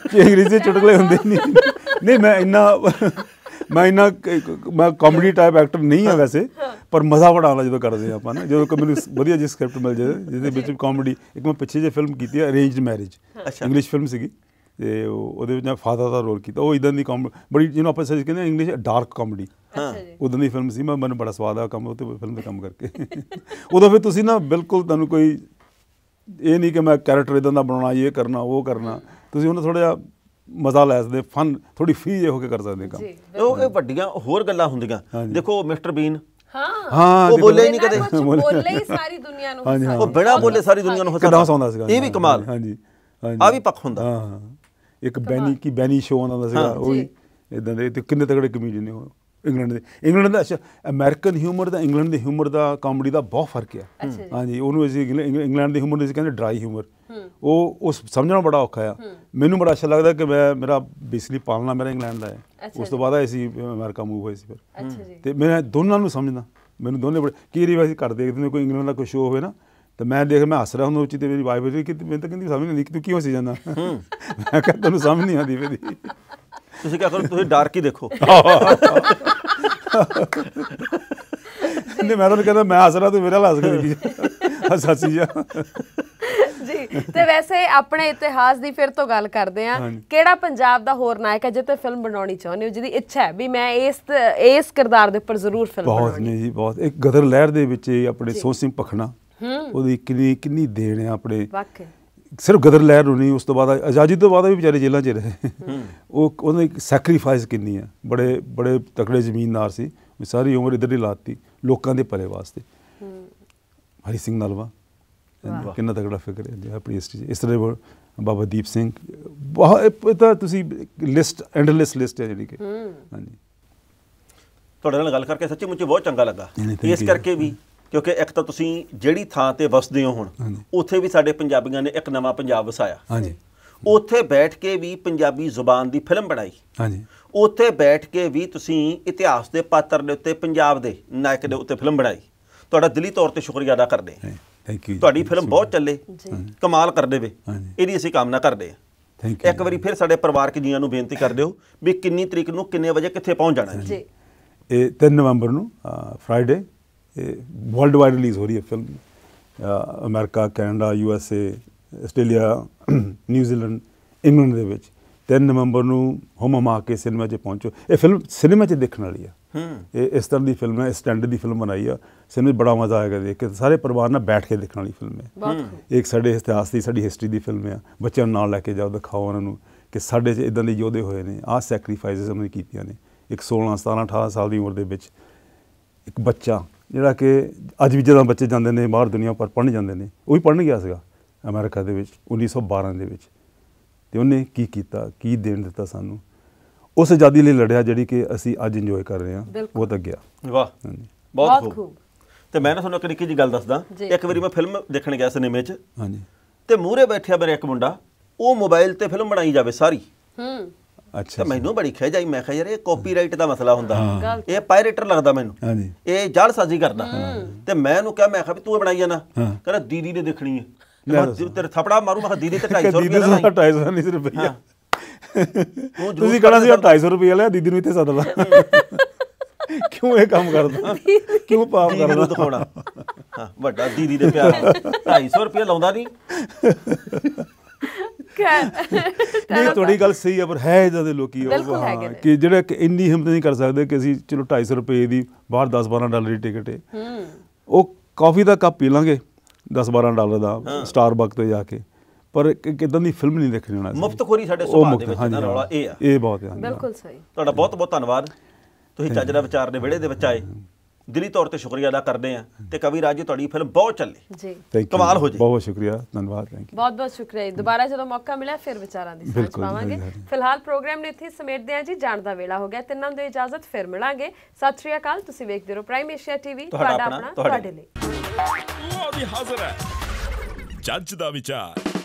ਕਿ ਅੰਗਰੇਜ਼ੀ ਚ ਚੁਟਕਲੇ ਹੁੰਦੇ ਨਹੀਂ ਨਹੀਂ ਮੈਂ ਇੰਨਾ ਮੈਂ ਇਨਾ ਮੈਂ ਕਾਮੇਡੀ ਟਾਈਪ ਐਕਟਰ ਨਹੀਂ ਹਾਂ ਵੈਸੇ ਪਰ ਮਜ਼ਾ ਬੜਾ ਆਉਂਦਾ ਜਦੋਂ ਕਰਦੇ ਆਪਾਂ ਨਾ ਜਦੋਂ ਕੋਈ ਮੈਨੂੰ ਵਧੀਆ ਜਿਹੀ ਸਕ੍ਰਿਪਟ ਮਿਲ ਜਾਵੇ ਜਿਹਦੇ ਵਿੱਚ ਕਾਮੇਡੀ ਇੱਕ ਮੈਂ ਪਿੱਛੇ ਜੇ ਫਿਲਮ ਕੀਤੀ ਹੈ ਅਰੇਂਜਡ ਮੈਰਿਜ ਇੰਗਲਿਸ਼ ਫਿਲਮ ਸੀਗੀ ਤੇ ਉਹਦੇ ਵਿੱਚ ਮੈਂ ਫਾਦਰ ਦਾ ਰੋਲ ਕੀਤਾ ਉਹ ਇਦਾਂ ਦੀ ਕਾਮੇਡੀ ਬੜੀ ਯੂ نو ਆਪਾਂ ਸੱਚ ਕਹਿੰਦੇ ਇੰਗਲਿਸ਼ ਡਾਰਕ ਕਾਮੇਡੀ ਹਾਂ ਉਦੋਂ ਦੀ ਫਿਲਮ ਸੀ ਮੈਂ ਮੈਨੂੰ ਬੜਾ ਸਵਾਦ ਆ ਕੰਮ ਉਹ ਤੇ ਫਿਲਮ ਦੇ ਕੰਮ ਕਰਕੇ ਉਦੋਂ ਫਿਰ ਤੁਸੀਂ ਨਾ ਬਿਲਕੁਲ ਤੁਹਾਨੂੰ ਕੋਈ ਇਹ ਨਹੀਂ ਕਿ ਮੈਂ ਕੈਰੈਕਟਰ ਇਦਾਂ ਦਾ ਬਣਾਉਣਾ ਇਹ ਕਰਨਾ ਉਹ ਕਰਨਾ ਤੁਸੀਂ ਉਹਨਾਂ ਥੋੜਾ ਜਿਹਾ ਮਜ਼ਾ ਲੈ ਸਕਦੇ ਫਨ ਥੋੜੀ ਫੀ ਜੇ ਹੋ ਕੇ ਕਰ ਸਕਦੇ ਕੰਮ ਉਹ ਇਹ ਵੱਡੀਆਂ ਹੋਰ ਗੱਲਾਂ ਹੁੰਦੀਆਂ ਦੇਖੋ ਮਿਸਟਰ ਬੀਨ ਹਾਂ ਉਹ ਬੋਲੇ ਹੀ ਨਹੀਂ ਕਦੇ ਬੋਲੇ ਹੀ ਸਾਰੀ ਦੁਨੀਆ ਨੂੰ ਹਸਾਉਂਦਾ ਉਹ ਬੜਾ ਬੋਲੇ ਸਾਰੀ ਦੁਨੀਆ ਨੂੰ ਹਸਾਉਂਦਾ ਸੀਗਾ ਇਹ ਵੀ ਕਮਾਲ ਹਾਂਜੀ ਹਾਂਜੀ ਆ ਵੀ ਪੱਕ ਹੁੰਦਾ ਹਾਂ ਇੱਕ ਬੈਨੀ ਕੀ ਬੈਨੀ ਸ਼ੋਅ ਆਉਂਦਾ ਸੀਗਾ ਉਹ ਵੀ ਇਦਾਂ ਦੇ ਤੇ ਕਿੰਨੇ ਤਗੜੇ ਕਮੀਜ਼ ਨੇ ਉਹ ਇੰਗਲੈਂਡ ਦੇ ਇੰਗਲੈਂਡ ਦਾ ਅੱਛਾ ਅਮਰੀਕਨ ਹਿਊਮਰ ਦਾ ਇੰਗਲੈਂਡ ਦੇ ਹਿਊਮਰ ਦਾ ਕਾਮੇਡੀ ਦਾ ਬਹੁਤ ਫਰਕ ਹੈ ਹਾਂਜੀ ਉਹਨੂੰ ਅਸੀਂ ਇੰਗਲੈਂਡ ਦੇ ਹਿਊਮਰ ਦੇ ਕਹਿੰਦੇ ਡਰਾਈ ਹਿਊਮਰ ਉਹ ਉਸ ਸਮਝਣਾ ਬੜਾ ਔਖਾ ਆ ਮੈਨੂੰ ਬੜਾ ਅੱਛਾ ਲੱਗਦਾ ਕਿ ਮੈਂ ਮੇਰਾ ਬੇਸਿਕਲੀ ਪਾਲਣਾ ਮੇਰਾ ਇੰਗਲੈਂਡ ਦਾ ਹੈ ਉਸ ਤੋਂ ਬਾਅਦ ਅਸੀਂ ਅਮਰੀਕਾ ਮੂਵ ਹੋਏ ਸੀ ਫਿਰ ਤੇ ਮੈਂ ਦੋਨਾਂ ਨੂੰ ਸਮਝਦਾ ਮੈਨੂੰ ਦੋਨੇ ਬੜੇ ਕੀ ਰੀ ਵਾਸੀ ਕਰਦੇ ਦੇਖਦੇ ਨੇ ਕੋਈ ਇੰਗਲੈਂਡ ਦਾ ਕੋਈ ਸ਼ੋਅ ਹੋਵੇ ਨਾ ਤੇ ਮੈਂ ਦੇਖ ਮੈਂ ਹੱਸ ਰਿਹਾ ਹੁੰਦਾ ਉੱਚੀ ਤੇ ਮੇਰੀ ਵਾਈਫ ਵੀ ਕਿ ਮੈਨੂੰ ਤਾਂ ਕਹਿੰਦੀ ਸਮਝ ਨਹੀਂ ਕਿ ਤੂੰ ਕਿਉਂ ਹੱਸੀ ਜਾਂਦਾ ਮੈਂ ਕਹਿੰਦਾ ਤੈਨੂੰ ਸਮਝ ਨਹੀਂ ਆਉਂਦੀ ਮੇਰੀ ਤੁਸੀਂ ਕਹਿੰਦੇ ਤੁਸੀਂ ਡਾਰਕ ਹੀ ਦੇਖੋ ਨਹੀਂ ਮੈਂ ਤਾਂ ਕਹਿੰਦਾ ਮੈਂ ਹਸਰਾ ਤੇ ਮੇਰਾ ਲੱਸ ਗਈ ਜੀ ਹੱਸ ਹੱਸੀ ਜੀ ਤੇ ਵੈਸੇ ਆਪਣੇ ਇਤਿਹਾਸ ਦੀ ਫਿਰ ਤੋਂ ਗੱਲ ਕਰਦੇ ਆ ਕਿਹੜਾ ਪੰਜਾਬ ਦਾ ਹੋਰ ਨਾਇਕ ਹੈ ਜਿੱਤੇ ਫਿਲਮ ਬਣਾਉਣੀ ਚਾਹੁੰਦੇ ਹੋ ਜਿਹਦੀ ਇੱਛਾ ਹੈ ਵੀ ਮੈਂ ਇਸ ਇਸ ਕਿਰਦਾਰ ਦੇ ਉੱਪਰ ਜ਼ਰੂਰ ਫਿਲਮ ਬਣਾਉਣੀ ਬਹੁਤ ਨੇ ਜੀ ਬਹੁਤ ਇੱਕ ਗਦਰ ਲਹਿਰ ਦੇ ਵਿੱਚ ਆਪਣੇ ਸੋਹ ਸਿੰਘ ਪਖਣਾ ਉਹਦੀ ਕਿੰਨੀ ਕਿੰਨੀ ਦੇਣ ਹੈ ਆਪਣੇ ਵਾਕਈ ਸਿਰਫ ਗਦਰ ਲਹਿਰ ਨੂੰ ਨਹੀਂ ਉਸ ਤੋਂ ਬਾਅਦ ਆਜ਼ਾਦੀ ਤੋਂ ਬਾਅਦ ਵੀ ਵਿਚਾਰੇ ਜੇਲ੍ਹਾਂ 'ਚ ਰਹੇ ਉਹ ਉਹਨਾਂ ਦੀ ਸੈਕਰੀਫਾਈਸ ਕਿੰਨੀ ਹੈ ਬੜੇ ਬੜੇ ਤਕੜੇ ਜ਼ਮੀਨਦਾਰ ਸੀ ਸਾਰੀ ਉਮਰ ਇਧਰ ਹੀ ਲਾਤੀ ਲੋਕਾਂ ਦੇ ਭਲੇ ਵਾਸਤੇ ਹਰੀ ਸਿੰਘ ਨਲਵਾ ਕਿੰਨਾ ਤਕੜਾ ਫਿਕਰ ਹੈ ਜੀ ਆਪਣੀ ਹਿਸਟਰੀ ਇਸ ਤਰ੍ਹਾਂ ਬਾਬਾ ਦੀਪ ਸਿੰਘ ਬਹੁਤ ਤਾਂ ਤੁਸੀਂ ਲਿਸਟ ਐਂਡਲੈਸ ਲਿਸਟ ਹੈ ਜਿਹੜੀ ਕਿ ਹਾਂਜੀ ਤੁਹਾਡੇ ਨਾਲ ਗੱਲ ਕਰਕੇ ਸੱਚੀ ਮੁੱਚੇ ਬਹੁਤ ਚੰਗਾ ਲੱਗਾ ਇਸ ਕਰਕੇ ਵੀ ਕਿਉਂਕਿ ਇੱਕ ਤਾਂ ਤੁਸੀਂ ਜਿਹੜੀ ਥਾਂ ਤੇ ਵਸਦੇ ਹੋ ਹੁਣ ਉੱਥੇ ਵੀ ਸਾਡੇ ਪੰਜਾਬੀਆਂ ਨੇ ਇੱਕ ਨਵਾਂ ਪੰਜਾਬ ਵਸਾਇਆ ਹਾਂਜੀ ਉੱਥੇ ਬੈਠ ਕੇ ਵੀ ਪੰਜਾਬੀ ਜ਼ੁਬਾਨ ਦੀ ਫਿਲਮ ਬਣਾਈ ਹਾਂਜੀ ਉੱਥੇ ਬੈਠ ਕੇ ਵੀ ਤੁਸੀਂ ਇਤਿਹਾਸ ਦੇ ਪਾਤਰ ਦੇ ਉੱਤੇ ਪੰਜਾਬ ਦੇ ਨਾਇਕ ਦੇ ਉੱਤੇ ਫਿਲਮ ਬਣਾਈ ਤੁਹਾਡਾ ਦਿਲੀ ਤੌਰ ਤੇ ਸ਼ੁਕਰੀਆ ਅਦਾ ਕਰਦੇ ਹਾਂ ਥੈਂਕ ਯੂ ਤੁਹਾਡੀ ਫਿਲਮ ਬਹੁਤ ਚੱਲੇ ਕਮਾਲ ਕਰ ਦੇਵੇ ਇਹਦੀ ਅਸੀਂ ਕਾਮਨਾ ਕਰਦੇ ਹਾਂ ਥੈਂਕ ਯੂ ਇੱਕ ਵਾਰੀ ਫਿਰ ਸਾਡੇ ਪਰਿਵਾਰਕ ਜੀਆਂ ਨੂੰ ਬੇਨਤੀ ਕਰ ਦਿਓ ਵੀ ਕਿੰਨੀ ਤਰੀਕ ਨੂੰ ਕਿੰਨੇ ਵਜੇ ਕਿੱਥੇ ਪਹੁੰਚ ਜਾਣਾ ਜੀ ਇਹ 3 ਨਵੰਬਰ ਨੂੰ ਫਰਡੇ ਤੇ ਵਰਲਡ ਵਾਈਡ ਰਿਲੀਜ਼ ਹੋ ਰਹੀ ਹੈ film America Canada U S A Australia New Zealand England ਦੇ ਵਿੱਚ 3 ਨਵੰਬਰ ਨੂੰ ਹਮਮ ਆ ਕੇ ਸਿਨੇਮਾ 'ਚ ਪਹੁੰਚੋ ਇਹ ਫਿਲਮ ਸਿਨੇਮਾ 'ਚ ਦੇਖਣ ਵਾਲੀ ਆ ਇਹ ਇਸ ਤਰ੍ਹਾਂ ਦੀ ਫਿਲਮ ਹੈ ਸਟੈਂਡਰਡ ਦੀ ਫਿਲਮ ਬਣਾਈ ਆ ਸਿਨੇਮਾ 'ਚ ਬੜਾ ਮਜ਼ਾ ਆਏਗਾ ਦੇਖ ਕੇ ਸਾਰੇ ਪਰਿਵਾਰ ਨਾਲ ਬੈਠ ਕੇ ਦੇਖਣ ਵਾਲੀ ਫਿਲਮ ਹੈ ਇੱਕ ਸਾਡੇ ਇਤਿਹਾਸ ਦੀ ਸਾਡੀ ਹਿਸਟਰੀ ਦੀ ਫਿਲਮ ਆ ਬੱਚਿਆਂ ਨੂੰ ਨਾਲ ਲੈ ਕੇ ਜਾਓ ਦਿਖਾਓ ਉਹਨਾਂ ਨੂੰ ਕਿ ਸਾਡੇ 'ਚ ਇਦਾਂ ਦੇ ਯੋਧੇ ਹੋਏ ਨੇ ਆਹ ਸੈਕਰੀਫਾਈਸਸ ਉਹਨਾਂ ਨੇ ਕੀਤੀਆਂ ਨੇ ਇੱਕ 16 17 18 ਸਾਲ ਦੀ ਉਮਰ ਦੇ ਵਿੱਚ ਇੱਕ ਬੱਚਾ ਜਿਹੜਾ ਕਿ ਅੱਜ ਵੀ ਜਦੋਂ ਬੱਚੇ ਜਾਂਦੇ ਨੇ ਬਾਹਰ ਦੁਨੀਆ ਪਰ ਪੜਨ ਜਾਂਦੇ ਨੇ ਉਹ ਵੀ ਪੜਨ ਗਿਆ ਸੀਗਾ ਅਮਰੀਕਾ ਦੇ ਵਿੱਚ 1912 ਦੇ ਵਿੱਚ ਤੇ ਉਹਨੇ ਕੀ ਕੀਤਾ ਕੀ ਦੇਣ ਦਿੱਤਾ ਸਾਨੂੰ ਉਸ ਆਜ਼ਾਦੀ ਲਈ ਲੜਿਆ ਜਿਹੜੀ ਕਿ ਅਸੀਂ ਅੱਜ ਇੰਜੋਏ ਕਰ ਰਹੇ ਹਾਂ ਉਹ ਤਾਂ ਗਿਆ ਵਾਹ ਹਾਂਜੀ ਬਹੁਤ ਖੂਬ ਤੇ ਮੈਂ ਨਾ ਤੁਹਾਨੂੰ ਇੱਕ ਨਿੱਕੀ ਜੀ ਗੱਲ ਦੱਸਦਾ ਇੱਕ ਵਾਰੀ ਮੈਂ ਫਿਲਮ ਦੇਖਣ ਗਿਆ ਸਿਨੇਮੇ 'ਚ ਹਾਂਜੀ ਤੇ ਮੂਹਰੇ ਬੈਠਿਆ ਮੇਰੇ ਇੱਕ ਮੁੰਡਾ ਉਹ ਮੋਬਾਈਲ ਤੇ ਫਿਲਮ ਬਣਾਈ ਜਾਵੇ ਸਾਰੀ ਹੂੰ ਅੱਛਾ ਤਾਂ ਮੈਨੂੰ ਬੜੀ ਖੇਜ ਆਈ ਮੈਂ ਕਿਹਾ ਯਾਰ ਇਹ ਕਾਪੀਰਾਈਟ ਦਾ ਮਸਲਾ ਹੁੰਦਾ ਇਹ ਪਾਇਰੇਟਰ ਲੱਗਦਾ ਮੈਨੂੰ ਇਹ ਜਾਲ ਸਾਜ਼ੀ ਕਰਦਾ ਤੇ ਮੈਂ ਉਹਨੂੰ ਕਿਹਾ ਮੈਂ ਕਿਹਾ ਵੀ ਤੂੰ ਬਣਾਈ ਜਾਣਾ ਕਹਿੰਦਾ ਦੀਦੀ ਨੇ ਦੇਖਣੀ ਹੈ ਮੈਂ ਤੇਰੇ ਥਪੜਾ ਮਾਰੂ ਮੈਂ ਦੀਦੀ ਤੇ 250 ਰੁਪਏ ਦੀਦੀ ਦਾ 250 ਨਹੀਂ ਸਿਰਫ ਭਈਆ ਤੁਸੀਂ ਕਹਣਾ ਸੀ 250 ਰੁਪਏ ਲਿਆ ਦੀਦੀ ਨੂੰ ਇੱਥੇ ਸੱਦ ਕਿਉਂ ਇਹ ਕੰਮ ਕਰਦਾ ਕਿਉਂ ਪਾਪ ਕਰਦਾ ਦੀਦੀ ਨੂੰ ਦਿਖਾਉਣਾ ਹਾਂ ਵੱਡਾ ਦੀਦੀ ਦੇ ਪਿਆਰ 250 ਰੁਪਏ ਲਾਉਂਦਾ ਨਹੀਂ ਹੈ ਨਹੀਂ ਤੁਹਾਡੀ ਗੱਲ ਸਹੀ ਹੈ ਪਰ ਹੈ ਇਦਾਂ ਦੇ ਲੋਕੀ ਕਿ ਜਿਹੜੇ ਇੰਨੀ ਹਿੰਮਤ ਨਹੀਂ ਕਰ ਸਕਦੇ ਕਿ ਅਸੀਂ ਚਲੋ 250 ਰੁਪਏ ਦੀ ਬਾਹਰ 10-12 ਡਾਲਰ ਦੀ ਟਿਕਟ ਹੈ ਉਹ ਕਾਫੀ ਦਾ ਕੱਪ ਪੀ ਲਾਂਗੇ 10-12 ਡਾਲਰ ਦਾ ਸਟਾਰਬਕ ਤੇ ਜਾ ਕੇ ਪਰ ਕਿਦਾਂ ਦੀ ਫਿਲਮ ਨਹੀਂ ਦੇਖਣੀ ਹੋਣਾ ਮੁਫਤਖੋਰੀ ਸਾਡੇ ਸੁਭਾਅ ਦੇ ਵਿੱਚ ਦਾ ਰੌਲਾ ਇਹ ਆ ਇਹ ਬਹੁਤ ਹੈ ਬਿਲਕੁਲ ਸਹੀ ਤੁਹਾਡਾ ਬਹੁਤ ਬਹੁਤ ਧੰਨਵਾਦ ਤੁਸੀਂ ਚੱਜ ਦਾ ਵਿਚਾਰ ਦੇ ਵਿੜੇ ਦੇ ਵਿੱਚ ਆਏ ਦਿਲੀ ਤੌਰ ਤੇ ਸ਼ੁਕਰੀਆ ਅਦਾ ਕਰਦੇ ਆ ਤੇ ਕਵੀ ਰਾਜ ਜੀ ਤੁਹਾਡੀ ਫਿਲਮ ਬਹੁਤ ਚੱਲੀ ਜੀ ਕਮਾਲ ਹੋ ਜੀ ਬਹੁਤ ਸ਼ੁਕਰੀਆ ਧੰਨਵਾਦ ਥੈਂਕ ਯੂ ਬਹੁਤ ਬਹੁਤ ਸ਼ੁਕਰੀਆ ਦੁਬਾਰਾ ਜਦੋਂ ਮੌਕਾ ਮਿਲਿਆ ਫਿਰ ਵਿਚਾਰਾਂ ਦੀ ਸਾਂਝ ਪਾਵਾਂਗੇ ਫਿਲਹਾਲ ਪ੍ਰੋਗਰਾਮ ਨੇ ਇੱਥੇ ਸਮੇਟਦੇ ਆ ਜੀ ਜਾਣ ਦਾ ਵੇਲਾ ਹੋ ਗਿਆ ਤਿੰਨਾਂ ਨੂੰ ਇਜਾਜ਼ਤ ਫਿਰ ਮਿਲਾਂਗੇ ਸਤਿ ਸ਼੍ਰੀ ਅਕਾਲ ਤੁਸੀਂ ਵੇਖਦੇ ਰਹੋ ਪ੍ਰਾਈਮ ਏਸ਼ੀਆ ਟੀਵੀ ਤੁਹਾਡਾ ਆਪਣਾ ਤੁਹਾਡੇ ਲਈ ਉਹ ਵੀ ਹਾਜ਼ਰ ਹੈ ਜੱਜ ਦਾ ਵਿਚਾਰ